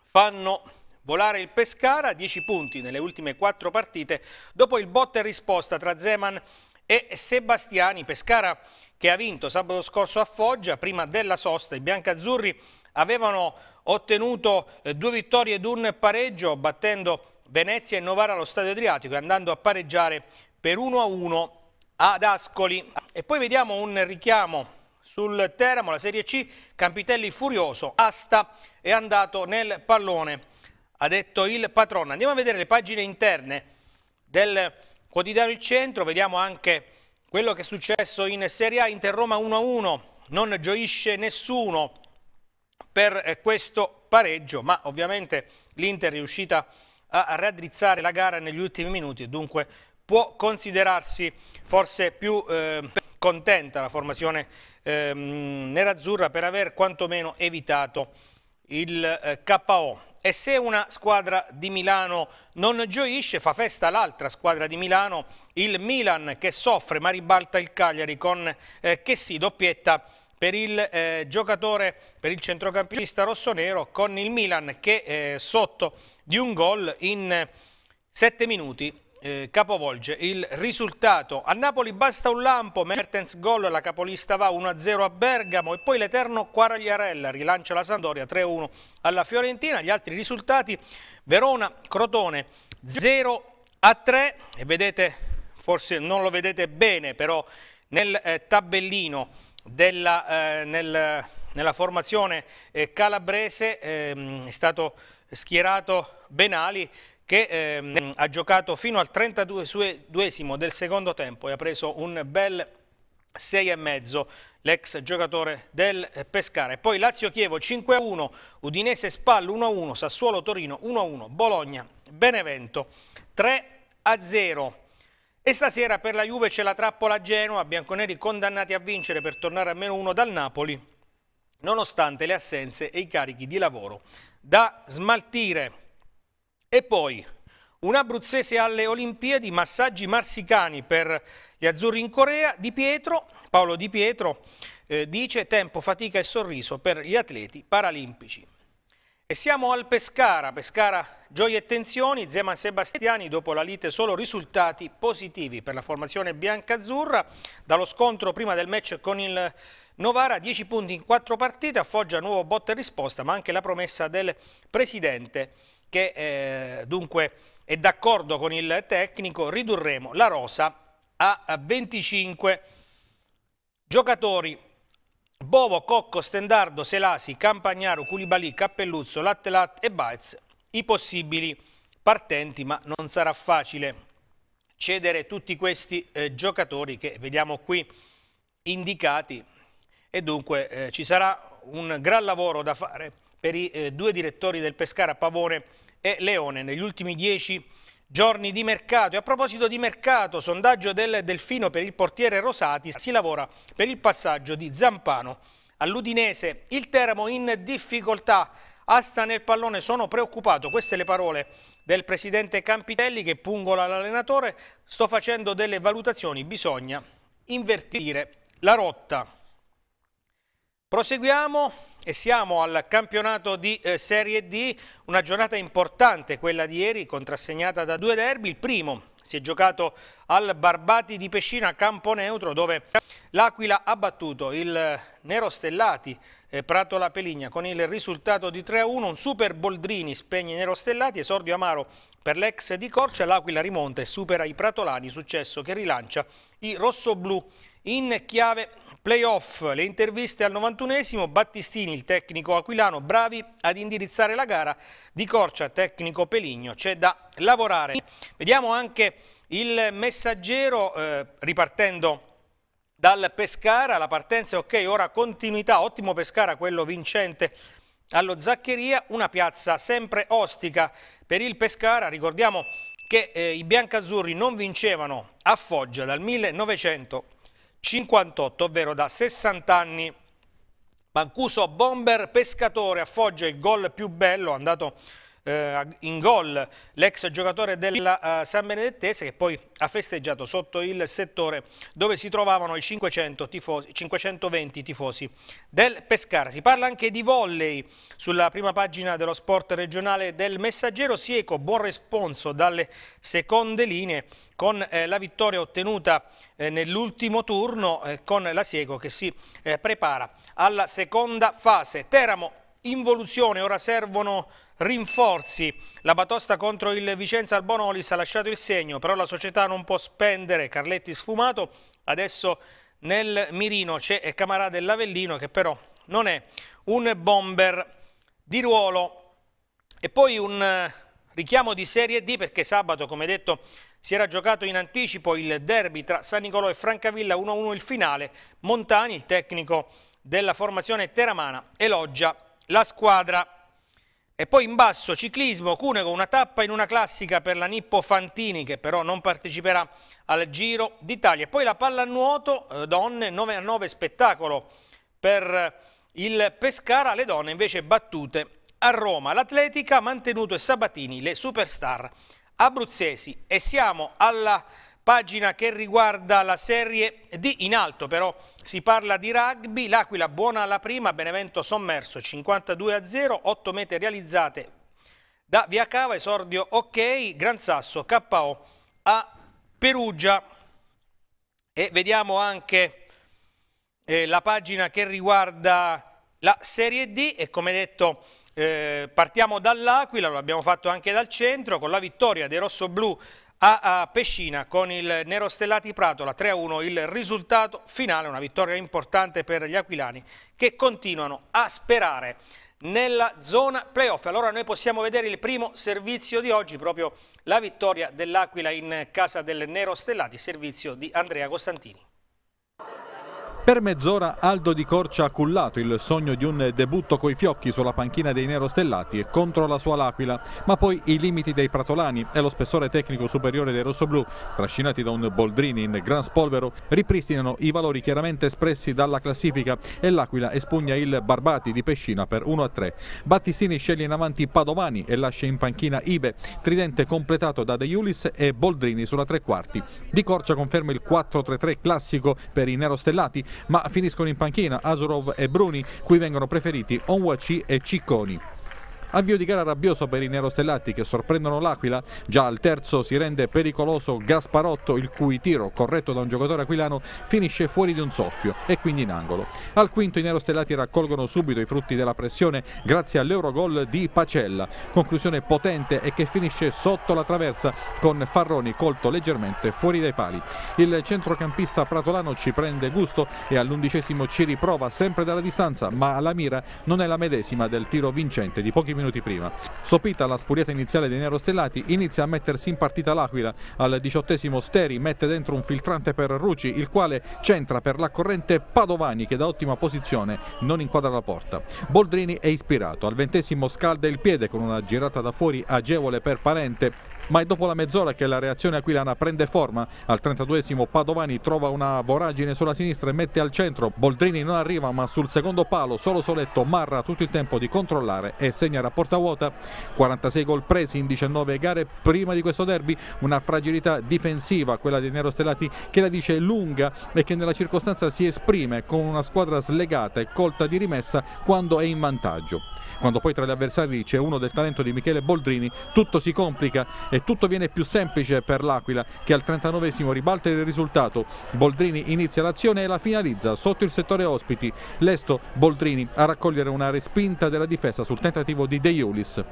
fanno volare il Pescara, 10 punti nelle ultime 4 partite, dopo il botta e risposta tra Zeman e Sebastiani, Pescara che ha vinto sabato scorso a Foggia, prima della sosta, i biancazzurri avevano ottenuto eh, due vittorie ed un pareggio battendo Venezia e Novara allo Stadio Adriatico e andando a pareggiare per 1-1 ad Ascoli. E poi vediamo un richiamo sul Teramo, la Serie C, Campitelli furioso, asta è andato nel pallone, ha detto il patrono. Andiamo a vedere le pagine interne del quotidiano Il Centro, vediamo anche quello che è successo in Serie A, Inter Roma 1-1, non gioisce nessuno, per eh, questo pareggio, ma ovviamente l'Inter è riuscita a raddrizzare la gara negli ultimi minuti e dunque può considerarsi forse più eh, contenta la formazione eh, nerazzurra per aver quantomeno evitato il eh, KO. E se una squadra di Milano non gioisce, fa festa l'altra squadra di Milano, il Milan che soffre ma ribalta il Cagliari con eh, che si doppietta per il eh, giocatore, per il centrocampista rossonero con il Milan che eh, sotto di un gol in eh, sette minuti eh, capovolge il risultato. A Napoli basta un lampo, Mertens gol, la capolista va 1-0 a Bergamo e poi l'Eterno Quaragliarella rilancia la Sandoria 3-1 alla Fiorentina. Gli altri risultati, Verona, Crotone 0 3 e vedete, forse non lo vedete bene però nel eh, tabellino della, eh, nel, nella formazione eh, calabrese ehm, è stato schierato Benali che ehm, ha giocato fino al 32esimo del secondo tempo e ha preso un bel 6,5 l'ex giocatore del eh, Pescare. Poi Lazio-Chievo 5-1, Udinese-Spal 1-1, Sassuolo-Torino 1-1, Bologna-Benevento 3-0. E stasera per la Juve c'è la trappola a Genoa, bianconeri condannati a vincere per tornare a meno uno dal Napoli, nonostante le assenze e i carichi di lavoro da smaltire. E poi un abruzzese alle Olimpiadi, massaggi marsicani per gli azzurri in Corea. Di Pietro, Paolo Di Pietro eh, dice tempo, fatica e sorriso per gli atleti paralimpici. E siamo al Pescara, Pescara gioie e tensioni, Zeman Sebastiani dopo la lite solo risultati positivi per la formazione biancazzurra, dallo scontro prima del match con il Novara 10 punti in 4 partite, affoggia nuovo botta e risposta ma anche la promessa del presidente che eh, dunque è d'accordo con il tecnico, ridurremo la rosa a 25 giocatori Bovo, Cocco, Stendardo, Selasi, Campagnaro, Culibalì, Cappelluzzo, Latte Latte e Baez i possibili partenti, ma non sarà facile cedere tutti questi eh, giocatori che vediamo qui indicati e dunque eh, ci sarà un gran lavoro da fare per i eh, due direttori del Pescara Pavone e Leone negli ultimi dieci Giorni di mercato. E a proposito di mercato, sondaggio del Delfino per il portiere Rosati, si lavora per il passaggio di Zampano all'Udinese. Il Teramo in difficoltà. Asta nel pallone, sono preoccupato, queste le parole del presidente Campitelli che pungola l'allenatore, sto facendo delle valutazioni, bisogna invertire la rotta. Proseguiamo e siamo al campionato di eh, Serie D, una giornata importante quella di ieri contrassegnata da due derby, il primo si è giocato al Barbati di Pescina campo neutro dove l'Aquila ha battuto il eh, Nero Stellati eh, Prato La Peligna con il risultato di 3-1, un super Boldrini spegne Nero Stellati, esordio amaro per l'ex di Corcia, l'Aquila rimonta e supera i Pratolani, successo che rilancia i rossoblù in chiave Playoff, le interviste al 91esimo, Battistini, il tecnico aquilano, bravi ad indirizzare la gara, Di Corcia, tecnico Peligno, c'è da lavorare. Vediamo anche il messaggero eh, ripartendo dal Pescara, la partenza è ok, ora continuità, ottimo Pescara quello vincente allo Zaccheria, una piazza sempre ostica per il Pescara, ricordiamo che eh, i biancazzurri non vincevano a Foggia dal 1900. 58, ovvero da 60 anni. Mancuso bomber pescatore affoggia il gol più bello, andato eh, in gol l'ex giocatore della eh, San Benedettese che poi ha festeggiato sotto il settore dove si trovavano i 500 tifosi, 520 tifosi del Pescara. Si parla anche di volley sulla prima pagina dello sport regionale del Messaggero. Sieco, buon responso dalle seconde linee con eh, la vittoria ottenuta eh, nell'ultimo turno eh, con la Sieco che si eh, prepara alla seconda fase. Teramo involuzione, ora servono rinforzi. La batosta contro il Vicenza Albonolis ha lasciato il segno, però la società non può spendere. Carletti sfumato, adesso nel mirino c'è Camarà dell'Avellino che però non è un bomber di ruolo. E poi un richiamo di Serie D perché sabato, come detto, si era giocato in anticipo il derby tra San Nicolò e Francavilla 1-1 il finale. Montani, il tecnico della formazione teramana, elogia la squadra. E poi in basso ciclismo, Cunego, una tappa in una classica per la Nippo Fantini che però non parteciperà al Giro d'Italia. Poi la pallanuoto, eh, donne 9 a 9 spettacolo per eh, il Pescara, le donne invece battute a Roma. L'Atletica, Mantenuto e Sabatini, le superstar abruzzesi. E siamo alla Pagina che riguarda la Serie D in alto, però si parla di rugby, l'Aquila buona alla prima, Benevento sommerso 52 a 0, 8 mete realizzate da Via Cava, esordio ok, Gran Sasso KO a Perugia. E vediamo anche eh, la pagina che riguarda la Serie D e come detto eh, partiamo dall'Aquila, lo abbiamo fatto anche dal centro, con la vittoria dei rossoblù a, Pescina con il Nero Stellati Pratola 3-1 il risultato finale, una vittoria importante per gli aquilani che continuano a sperare nella zona playoff. Allora noi possiamo vedere il primo servizio di oggi, proprio la vittoria dell'Aquila in casa del Nero Stellati, servizio di Andrea Costantini. Per mezz'ora Aldo Di Corcia ha cullato il sogno di un debutto coi fiocchi sulla panchina dei nerostellati e contro la sua L'Aquila, ma poi i limiti dei pratolani e lo spessore tecnico superiore dei rossoblù, trascinati da un Boldrini in gran spolvero, ripristinano i valori chiaramente espressi dalla classifica e l'Aquila espugna il Barbati di Pescina per 1-3. Battistini sceglie in avanti Padovani e lascia in panchina Ibe, tridente completato da De Iulis e Boldrini sulla tre quarti. Di Corcia conferma il 4-3-3 classico per i nerostellati ma finiscono in panchina Asurov e Bruni, cui vengono preferiti Onwaci e Cicconi. Avvio di gara rabbioso per i nerostellati che sorprendono l'Aquila. Già al terzo si rende pericoloso Gasparotto, il cui tiro, corretto da un giocatore aquilano, finisce fuori di un soffio e quindi in angolo. Al quinto i nerostellati raccolgono subito i frutti della pressione grazie all'Eurogol di Pacella. Conclusione potente e che finisce sotto la traversa con Farroni colto leggermente fuori dai pali. Il centrocampista pratolano ci prende gusto e all'undicesimo ci riprova sempre dalla distanza, ma la mira non è la medesima del tiro vincente di pochi minuti prima. Sopita la sfuriata iniziale dei nerostellati, inizia a mettersi in partita l'Aquila. Al diciottesimo Steri mette dentro un filtrante per Ruci, il quale centra per la corrente Padovani che da ottima posizione non inquadra la porta. Boldrini è ispirato, al ventesimo scalda il piede con una girata da fuori agevole per Parente ma è dopo la mezz'ora che la reazione aquilana prende forma. Al 32esimo Padovani trova una voragine sulla sinistra e mette al centro. Boldrini non arriva ma sul secondo palo solo Soletto Marra tutto il tempo di controllare e segna la porta vuota. 46 gol presi in 19 gare prima di questo derby, una fragilità difensiva quella dei nerostellati che la dice lunga e che nella circostanza si esprime con una squadra slegata e colta di rimessa quando è in vantaggio quando poi tra gli avversari c'è uno del talento di Michele Boldrini, tutto si complica e tutto viene più semplice per l'Aquila che al 39esimo ribalta il risultato. Boldrini inizia l'azione e la finalizza sotto il settore ospiti. Lesto Boldrini a raccogliere una respinta della difesa sul tentativo di De Iulis.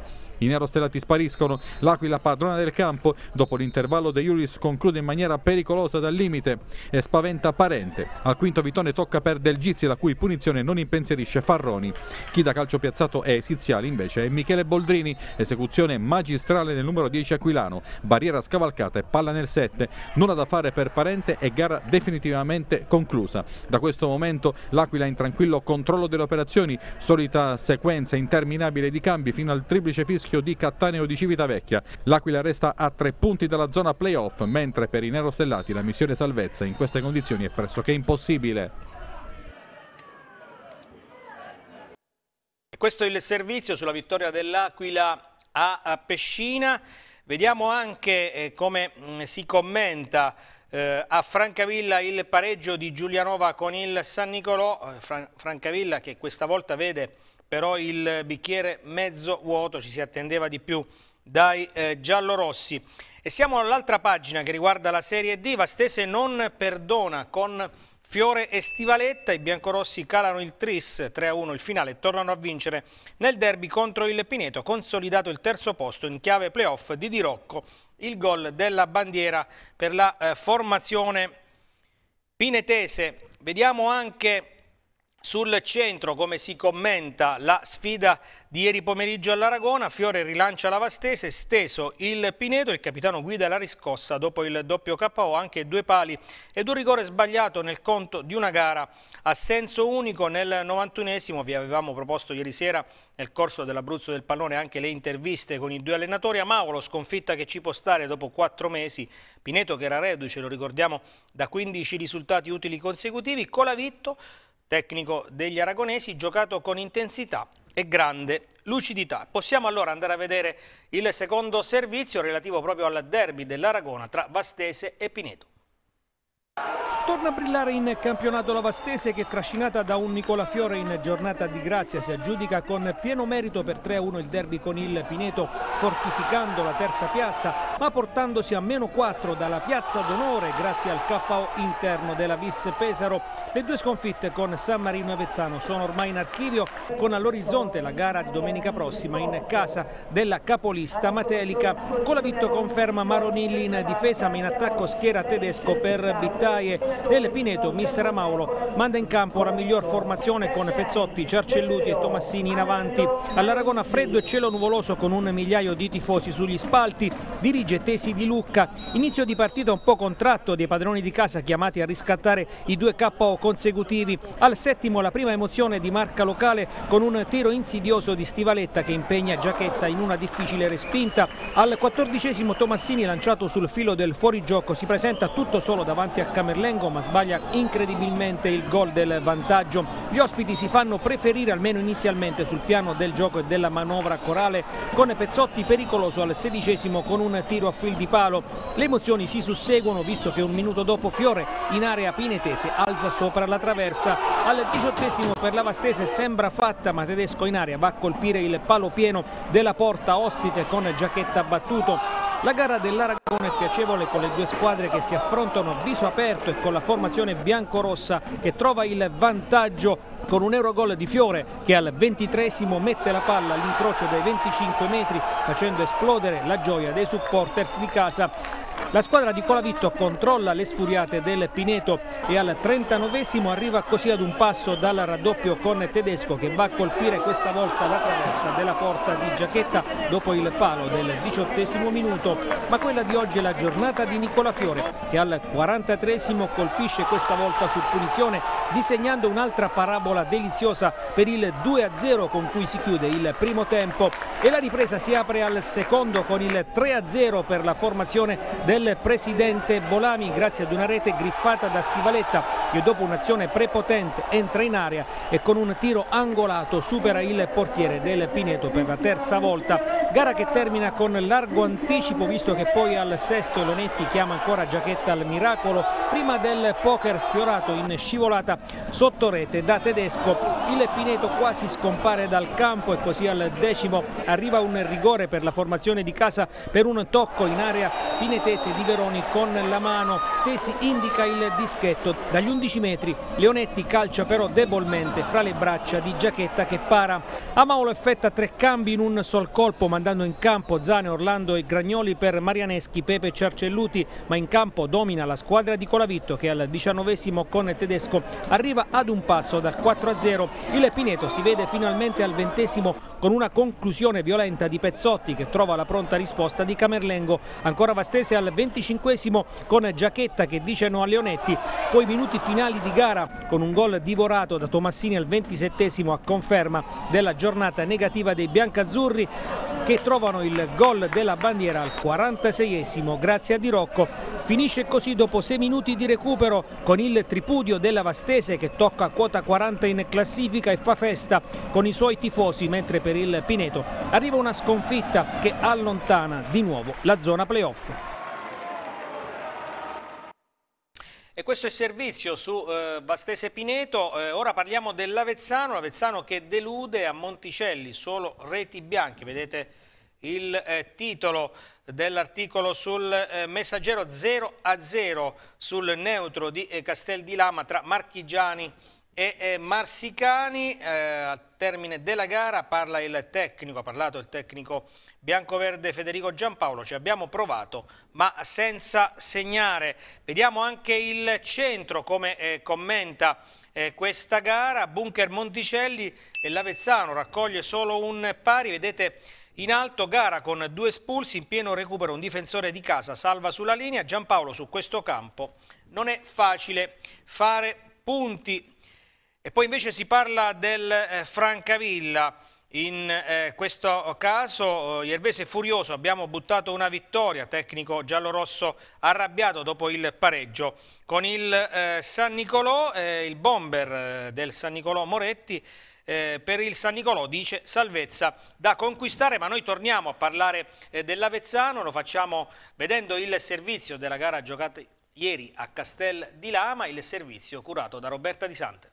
I nerostellati spariscono, l'Aquila padrona del campo, dopo l'intervallo De Iuris conclude in maniera pericolosa dal limite e spaventa Parente. Al quinto Vitone tocca per Del Gizi la cui punizione non impensierisce Farroni. Chi da calcio piazzato è Siziali invece è Michele Boldrini, esecuzione magistrale del numero 10 Aquilano, barriera scavalcata e palla nel 7, nulla da fare per Parente e gara definitivamente conclusa. Da questo momento l'Aquila in tranquillo controllo delle operazioni, solita sequenza interminabile di cambi fino al triplice fischio Vecchio, di Cattaneo di Civitavecchia. L'Aquila resta a tre punti dalla zona playoff, mentre per i nerostellati la missione salvezza in queste condizioni è pressoché impossibile. Questo è il servizio sulla vittoria dell'Aquila a Pescina. Vediamo anche eh, come mm, si commenta eh, a Francavilla il pareggio di Giulianova con il San Nicolò. Eh, Francavilla che questa volta vede però il bicchiere mezzo vuoto ci si attendeva di più dai eh, giallorossi. E siamo all'altra pagina che riguarda la Serie D, Vastese non perdona con Fiore e Stivaletta, i biancorossi calano il tris 3-1 il finale tornano a vincere nel derby contro il Pineto, consolidato il terzo posto in chiave playoff di Dirocco, il gol della bandiera per la eh, formazione pinetese. Vediamo anche sul centro, come si commenta la sfida di ieri pomeriggio all'Aragona, Fiore rilancia la Vastese, steso il Pineto, il capitano guida la riscossa dopo il doppio KO, anche due pali ed un rigore sbagliato nel conto di una gara a senso unico nel 91esimo, vi avevamo proposto ieri sera nel corso dell'Abruzzo del Pallone anche le interviste con i due allenatori, a Mauro sconfitta che ci può stare dopo quattro mesi, Pineto che era reduce, lo ricordiamo, da 15 risultati utili consecutivi, Colavitto tecnico degli aragonesi, giocato con intensità e grande lucidità. Possiamo allora andare a vedere il secondo servizio relativo proprio al derby dell'Aragona tra Vastese e Pineto. Torna a brillare in campionato la Vastese che trascinata da un Nicola Fiore in giornata di grazia si aggiudica con pieno merito per 3-1 il derby con il Pineto fortificando la terza piazza ma portandosi a meno 4 dalla piazza d'onore grazie al KO interno della Vis Pesaro. Le due sconfitte con San Marino e Vezzano sono ormai in archivio con all'orizzonte la gara di domenica prossima in casa della capolista Matelica. Con la vitto conferma Maronilli in difesa ma in attacco schiera tedesco per Bittaglia Daie del Pineto, mister Amaulo manda in campo la miglior formazione con Pezzotti, Ciarcelluti e Tomassini in avanti. All'Aragona freddo e cielo nuvoloso con un migliaio di tifosi sugli spalti, dirige Tesi di Lucca. Inizio di partita un po' contratto dei padroni di casa chiamati a riscattare i due KO consecutivi. Al settimo la prima emozione di marca locale con un tiro insidioso di Stivaletta che impegna Giachetta in una difficile respinta. Al quattordicesimo Tomassini lanciato sul filo del fuorigioco si presenta tutto solo davanti a Camerlengo ma sbaglia incredibilmente il gol del vantaggio. Gli ospiti si fanno preferire almeno inizialmente sul piano del gioco e della manovra corale con Pezzotti pericoloso al sedicesimo con un tiro a fil di palo. Le emozioni si susseguono visto che un minuto dopo Fiore in area pinetese alza sopra la traversa. Al diciottesimo per la Vastese sembra fatta ma Tedesco in area va a colpire il palo pieno della porta ospite con Giacchetta battuto. La gara dell'Aragona è piacevole con le due squadre che si affrontano a viso aperto e con la formazione biancorossa che trova il vantaggio con un Eurogol di Fiore che al ventitresimo mette la palla all'incrocio dei 25 metri facendo esplodere la gioia dei supporters di casa la squadra di Colavitto controlla le sfuriate del Pineto e al 39esimo arriva così ad un passo dal raddoppio con Tedesco che va a colpire questa volta la traversa della porta di Giacchetta dopo il palo del diciottesimo minuto. Ma quella di oggi è la giornata di Nicola Fiore che al 43esimo colpisce questa volta su punizione disegnando un'altra parabola deliziosa per il 2-0 con cui si chiude il primo tempo e la ripresa si apre al secondo con il 3-0 per la formazione del presidente Bolami grazie ad una rete griffata da Stivaletta che dopo un'azione prepotente entra in area e con un tiro angolato supera il portiere del Pineto per la terza volta. Gara che termina con largo anticipo visto che poi al sesto Lonetti chiama ancora Giacchetta al miracolo prima del poker sfiorato in scivolata sotto rete da Tedesco. Il Pineto quasi scompare dal campo e così al decimo arriva un rigore per la formazione di casa per un tocco in area Pineto difese di Veroni con la mano. Tesi indica il dischetto dagli 11 metri. Leonetti calcia però debolmente fra le braccia di Giachetta che para. Amaolo effetta tre cambi in un sol colpo mandando in campo Zane, Orlando e Gragnoli per Marianeschi, Pepe e Ciarcelluti, ma in campo domina la squadra di Colavitto che al diciannovesimo con Tedesco arriva ad un passo dal 4 a 0. Il Pineto si vede finalmente al ventesimo con una conclusione violenta di Pezzotti che trova la pronta risposta di Camerlengo. Ancora Vastese al al 25 con Giacchetta che dice no a Leonetti, poi minuti finali di gara con un gol divorato da Tomassini al 27 a conferma della giornata negativa dei biancazzurri che trovano il gol della bandiera al 46esimo grazie a Di Rocco. Finisce così dopo 6 minuti di recupero con il tripudio della Vastese che tocca quota 40 in classifica e fa festa con i suoi tifosi mentre per il Pineto arriva una sconfitta che allontana di nuovo la zona playoff. E questo è il servizio su eh, Bastese Pineto, eh, ora parliamo dell'Avezzano, l'Avezzano che delude a Monticelli, solo reti bianche, vedete il eh, titolo dell'articolo sul eh, messaggero 0 a 0 sul neutro di eh, Castel di Lama tra marchigiani e e Marsicani, eh, al termine della gara, parla il tecnico, ha parlato il tecnico biancoverde Federico Giampaolo, ci abbiamo provato ma senza segnare. Vediamo anche il centro come eh, commenta eh, questa gara, Bunker Monticelli e l'Avezzano raccoglie solo un pari, vedete in alto gara con due espulsi, in pieno recupero un difensore di casa salva sulla linea, Giampaolo su questo campo non è facile fare punti e poi invece si parla del eh, Francavilla, in eh, questo caso eh, Iervese furioso, abbiamo buttato una vittoria, tecnico giallorosso arrabbiato dopo il pareggio con il eh, San Nicolò, eh, il bomber eh, del San Nicolò Moretti eh, per il San Nicolò dice salvezza da conquistare, ma noi torniamo a parlare dell'Avezzano, lo facciamo vedendo il servizio della gara giocata ieri a Castel di Lama, il servizio curato da Roberta Di Sante.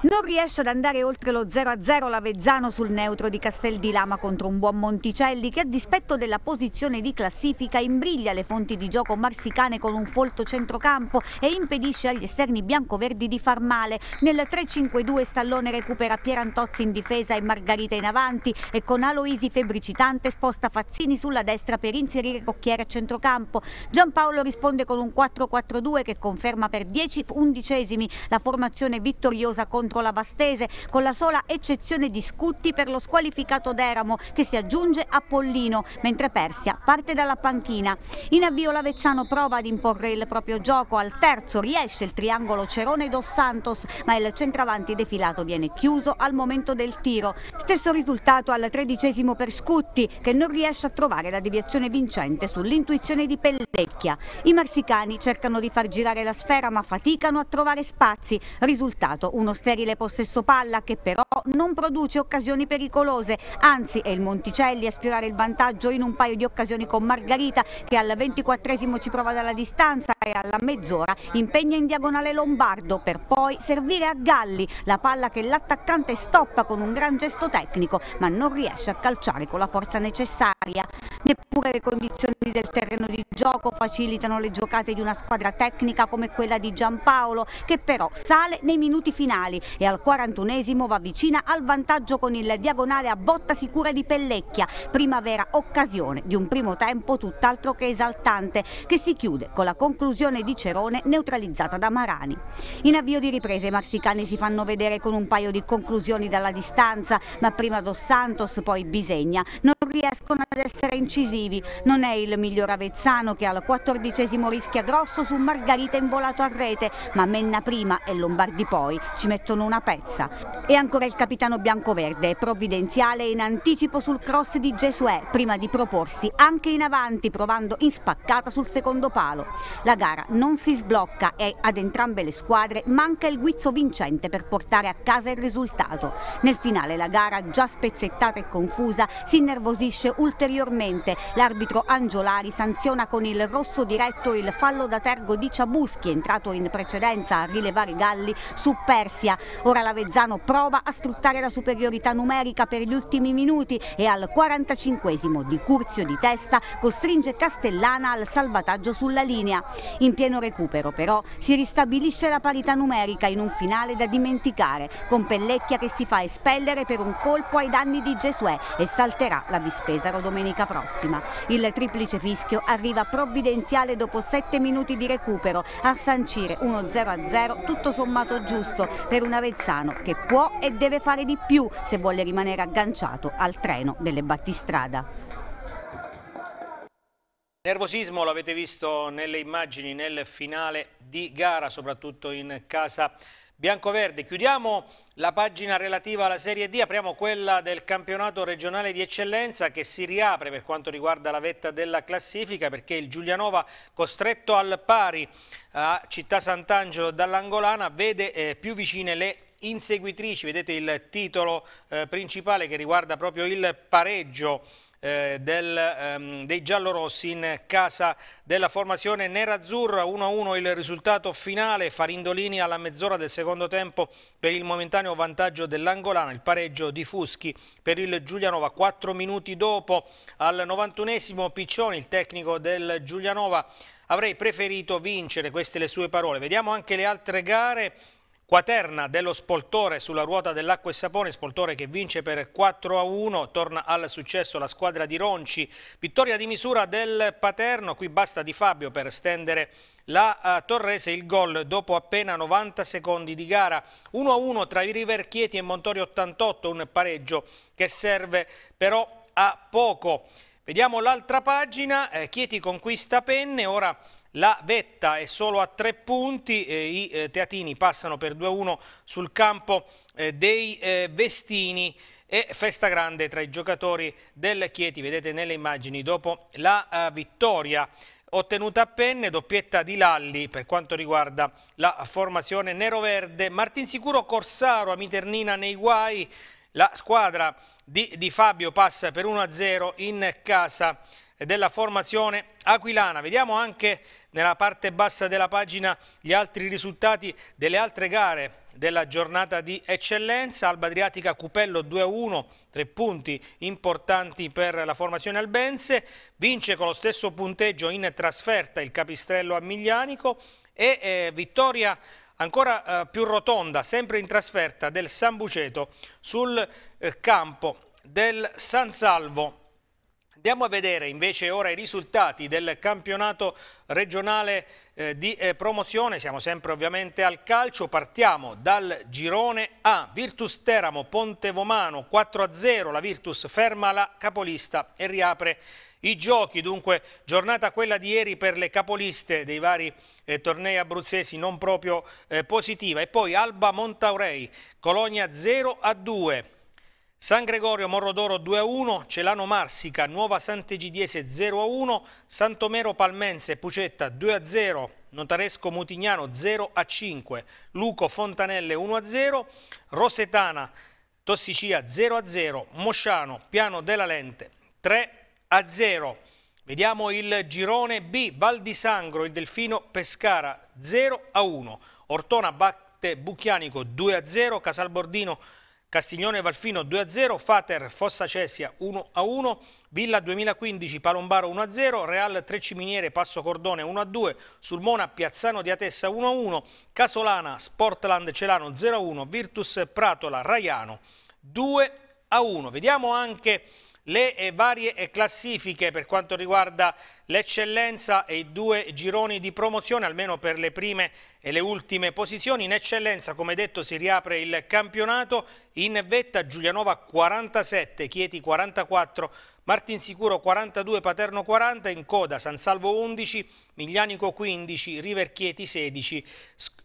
Non riesce ad andare oltre lo 0-0 l'Avezzano sul neutro di Castel di Lama contro un buon Monticelli che a dispetto della posizione di classifica imbriglia le fonti di gioco marsicane con un folto centrocampo e impedisce agli esterni biancoverdi di far male. Nel 3-5-2 Stallone recupera Pierantozzi in difesa e Margarita in avanti e con Aloisi febbricitante sposta Fazzini sulla destra per inserire Cocchiere a centrocampo. Giampaolo risponde con un 4-4-2 che conferma per 10 undicesimi la formazione vittoriosa contro contro la Vastese, con la sola eccezione di Scutti per lo squalificato Deramo che si aggiunge a Pollino, mentre Persia parte dalla panchina. In avvio l'Avezzano prova ad imporre il proprio gioco, al terzo riesce il triangolo Cerone dos Santos, ma il centravanti defilato viene chiuso al momento del tiro. Stesso risultato al tredicesimo per Scutti che non riesce a trovare la deviazione vincente sull'intuizione di Pellecchia. I marsicani cercano di far girare la sfera ma faticano a trovare spazi, risultato uno stereo sterile possesso palla che però non produce occasioni pericolose, anzi è il Monticelli a sfiorare il vantaggio in un paio di occasioni con Margarita che al 24 ci prova dalla distanza e alla mezz'ora impegna in diagonale Lombardo per poi servire a Galli, la palla che l'attaccante stoppa con un gran gesto tecnico ma non riesce a calciare con la forza necessaria. Neppure le condizioni del terreno di gioco facilitano le giocate di una squadra tecnica come quella di Giampaolo che però sale nei minuti finali e al 41esimo va vicina al vantaggio con il diagonale a botta sicura di Pellecchia, primavera occasione di un primo tempo tutt'altro che esaltante che si chiude con la conclusione di Cerone neutralizzata da Marani. In avvio di riprese i marsicani si fanno vedere con un paio di conclusioni dalla distanza, ma prima Dos Santos poi Bisegna non riescono ad essere incisivi. Non è il miglior Avezzano che al 14esimo rischia grosso su Margarita involato a rete, ma Menna prima e Lombardi poi ci mettono battono una pezza. E ancora il capitano biancoverde, provvidenziale in anticipo sul cross di Gesuè, prima di proporsi anche in avanti, provando in spaccata sul secondo palo. La gara non si sblocca e ad entrambe le squadre manca il guizzo vincente per portare a casa il risultato. Nel finale la gara, già spezzettata e confusa, si innervosisce ulteriormente. L'arbitro Angiolari sanziona con il rosso diretto il fallo da tergo di Ciabuschi, entrato in precedenza a rilevare i Galli su Persia, Ora l'Avezzano prova a sfruttare la superiorità numerica per gli ultimi minuti e al 45 di Curzio di testa costringe Castellana al salvataggio sulla linea. In pieno recupero però si ristabilisce la parità numerica in un finale da dimenticare, con Pellecchia che si fa espellere per un colpo ai danni di Gesuè e salterà la Vispesaro domenica prossima. Il triplice fischio arriva provvidenziale dopo 7 minuti di recupero a sancire 1-0-0 tutto sommato giusto per un un Avezzano che può e deve fare di più se vuole rimanere agganciato al treno delle battistrada. Nervosismo l'avete visto nelle immagini nel finale di gara, soprattutto in casa biancoverdi. Chiudiamo la pagina relativa alla Serie D, apriamo quella del campionato regionale di eccellenza che si riapre per quanto riguarda la vetta della classifica perché il Giulianova costretto al pari a Città Sant'Angelo dall'Angolana vede eh, più vicine le inseguitrici, vedete il titolo eh, principale che riguarda proprio il pareggio eh, del, ehm, dei giallorossi in casa della formazione nerazzurra. 1-1 il risultato finale, Farindolini alla mezz'ora del secondo tempo per il momentaneo vantaggio dell'Angolana, il pareggio di Fuschi per il Giulianova. 4 minuti dopo al 91 esimo Piccioni, il tecnico del Giulianova, avrei preferito vincere, queste le sue parole. Vediamo anche le altre gare. Quaterna dello Spoltore sulla ruota dell'Acqua e Sapone, Spoltore che vince per 4 a 1, torna al successo la squadra di Ronci, vittoria di misura del Paterno, qui basta di Fabio per stendere la eh, Torrese, il gol dopo appena 90 secondi di gara, 1 a 1 tra i River Chieti e Montori 88, un pareggio che serve però a poco. Vediamo l'altra pagina, eh, Chieti conquista penne, ora la vetta è solo a tre punti, eh, i eh, teatini passano per 2-1 sul campo eh, dei eh, Vestini e festa grande tra i giocatori del Chieti, vedete nelle immagini dopo la eh, vittoria ottenuta a penne, doppietta di Lalli per quanto riguarda la formazione nero-verde, Martinsicuro Corsaro a Miternina nei guai, la squadra di, di Fabio passa per 1-0 in casa e della formazione aquilana. Vediamo anche nella parte bassa della pagina gli altri risultati delle altre gare della giornata di eccellenza. Alba Adriatica Cupello 2-1, tre punti importanti per la formazione albense. Vince con lo stesso punteggio in trasferta il Capistrello a Miglianico e eh, vittoria ancora eh, più rotonda, sempre in trasferta, del San Buceto sul eh, campo del San Salvo Andiamo a vedere invece ora i risultati del campionato regionale eh, di eh, promozione, siamo sempre ovviamente al calcio, partiamo dal girone A, Virtus Teramo, Ponte Vomano, 4-0, la Virtus ferma la capolista e riapre i giochi, dunque giornata quella di ieri per le capoliste dei vari eh, tornei abruzzesi non proprio eh, positiva e poi Alba Montaurei, Colonia 0-2, San Gregorio Morrodoro 2-1, a Celano Marsica, Nuova Sant'Egidiese 0-1, a Santomero Palmense Pucetta 2-0, a Notaresco Mutignano 0-5, a Luco Fontanelle 1-0, a Rosetana Tossicia 0-0, a Mosciano Piano della Lente 3-0. a Vediamo il girone B, Val di Sangro, il Delfino Pescara 0-1, a Ortona batte Bucchianico 2-0, a Casalbordino 0 Castiglione Valfino 2-0, Fater Fossa Cessia 1-1, Villa 2015 Palombaro 1-0, Real Treciminiere Passo Cordone 1-2, Sulmona Piazzano di Atessa 1-1, Casolana Sportland Celano 0-1, Virtus Pratola Raiano 2-1. Vediamo anche le eh, varie eh, classifiche per quanto riguarda l'eccellenza e i due gironi di promozione, almeno per le prime e le ultime posizioni. In eccellenza, come detto, si riapre il campionato, in vetta Giulianova 47, Chieti 44, Martinsicuro 42, Paterno 40, in coda San Salvo 11, Miglianico 15, Riverchieti 16,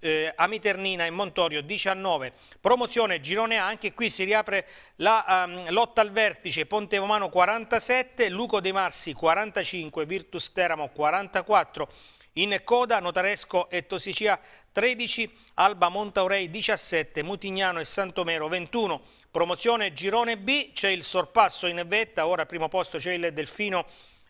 eh, Amiternina e Montorio 19. Promozione Girone A, anche qui si riapre la um, lotta al vertice, Ponte Romano 47, Luco De Marsi 45, Virtus Teramo 44, in coda Notaresco e Tossicia 13, Alba Montaurei 17, Mutignano e Santomero 21. Promozione Girone B, c'è il sorpasso in vetta, ora al primo posto c'è il Delfino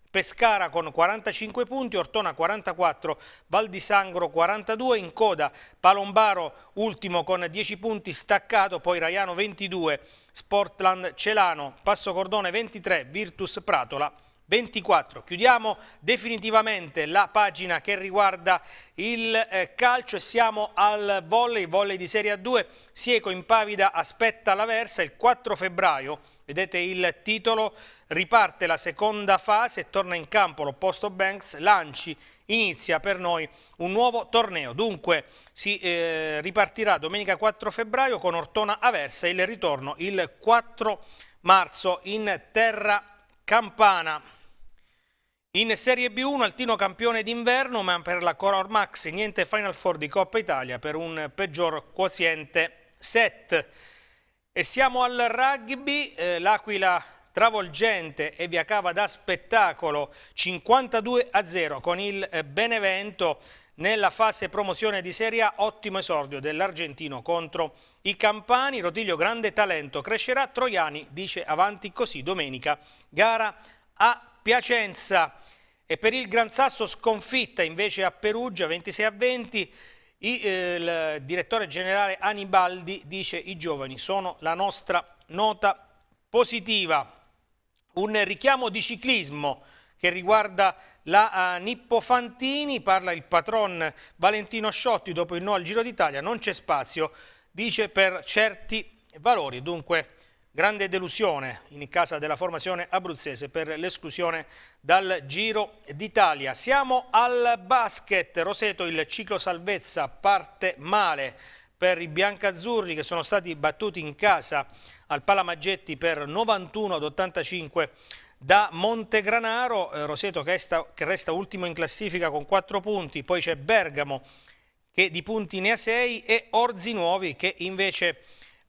Pescara con 45 punti, Ortona 44, Val di Sangro 42, in coda Palombaro ultimo con 10 punti staccato, poi Raiano 22, Sportland Celano, Passo Cordone 23, Virtus Pratola 24. Chiudiamo definitivamente la pagina che riguarda il eh, calcio e siamo al volley, volley di Serie A2. Sieco impavida aspetta la versa il 4 febbraio. Vedete il titolo, riparte la seconda fase, torna in campo l'opposto Banks, lanci inizia per noi un nuovo torneo. Dunque si eh, ripartirà domenica 4 febbraio con Ortona Aversa e il ritorno il 4 marzo in terra campana. In Serie B1 Altino campione d'inverno ma per la Color Max niente Final Four di Coppa Italia per un peggior quoziente set. E siamo al rugby, eh, l'Aquila travolgente e via cava da spettacolo 52 a 0 con il eh, Benevento nella fase promozione di Serie A, ottimo esordio dell'argentino contro i Campani. Rotiglio, grande talento, crescerà Troiani, dice avanti così domenica, gara a Piacenza e per il Gran Sasso sconfitta invece a Perugia 26 a 20 eh, il, direttore generale Anibaldi dice i giovani sono la nostra nota positiva un richiamo di ciclismo che riguarda la eh, Nippo Fantini, parla il patron Valentino Sciotti dopo il no al Giro d'Italia, non c'è spazio, dice per certi valori, dunque Grande delusione in casa della formazione abruzzese per l'esclusione dal Giro d'Italia. Siamo al basket. Roseto, il ciclo salvezza parte male per i biancazzurri che sono stati battuti in casa al Palamaggetti per 91 ad 85 da Montegranaro. Eh, Roseto che resta, che resta ultimo in classifica con 4 punti. Poi c'è Bergamo che di punti ne ha 6 e Orzi Nuovi che invece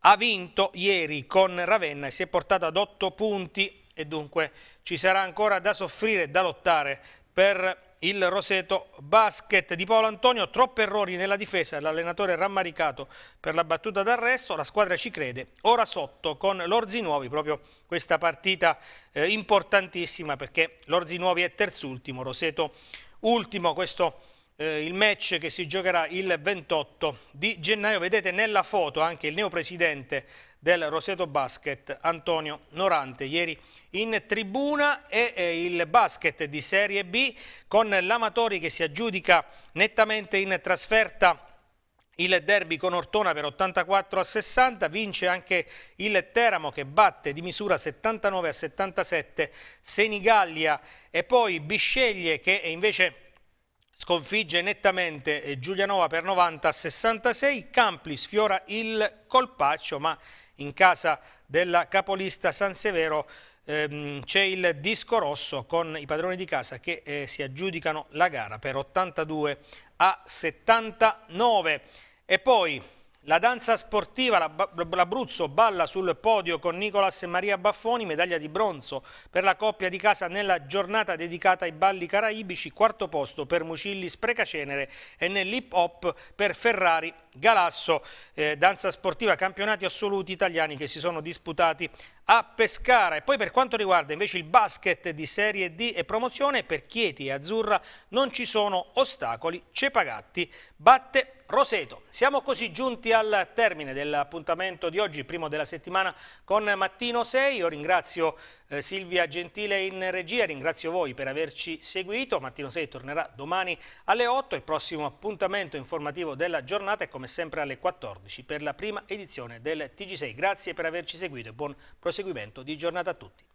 ha vinto ieri con Ravenna e si è portato ad 8 punti e dunque ci sarà ancora da soffrire e da lottare per il Roseto Basket di Paolo Antonio, troppi errori nella difesa, l'allenatore rammaricato per la battuta d'arresto, la squadra ci crede, ora sotto con l'Orzi Nuovi, proprio questa partita eh, importantissima perché l'Orzi Nuovi è terzultimo, Roseto ultimo, questo eh, il match che si giocherà il 28 di gennaio. Vedete nella foto anche il neopresidente del Roseto Basket, Antonio Norante, ieri in tribuna e eh, il basket di Serie B con l'Amatori che si aggiudica nettamente in trasferta il derby con Ortona per 84 a 60, vince anche il Teramo che batte di misura 79 a 77 Senigallia e poi Bisceglie che invece sconfigge nettamente eh, Giulianova per 90 a 66, Campli sfiora il colpaccio ma in casa della capolista San Severo ehm, c'è il disco rosso con i padroni di casa che eh, si aggiudicano la gara per 82 a 79 e poi la danza sportiva, l'Abruzzo balla sul podio con Nicolas e Maria Baffoni, medaglia di bronzo per la coppia di casa nella giornata dedicata ai balli caraibici, quarto posto per Mucilli Sprecacenere e nell'hip hop per Ferrari Galasso, eh, danza sportiva, campionati assoluti italiani che si sono disputati a Pescara. E poi per quanto riguarda invece il basket di Serie D e promozione, per Chieti e Azzurra non ci sono ostacoli, Cepagatti batte Roseto. Siamo così giunti al termine dell'appuntamento di oggi, primo della settimana con Mattino 6. Io ringrazio eh, Silvia Gentile in regia, ringrazio voi per averci seguito. Mattino 6 tornerà domani alle 8. Il prossimo appuntamento informativo della giornata è come sempre alle 14 per la prima edizione del TG6. Grazie per averci seguito e buon proseguimento proseguimento di giornata a tutti.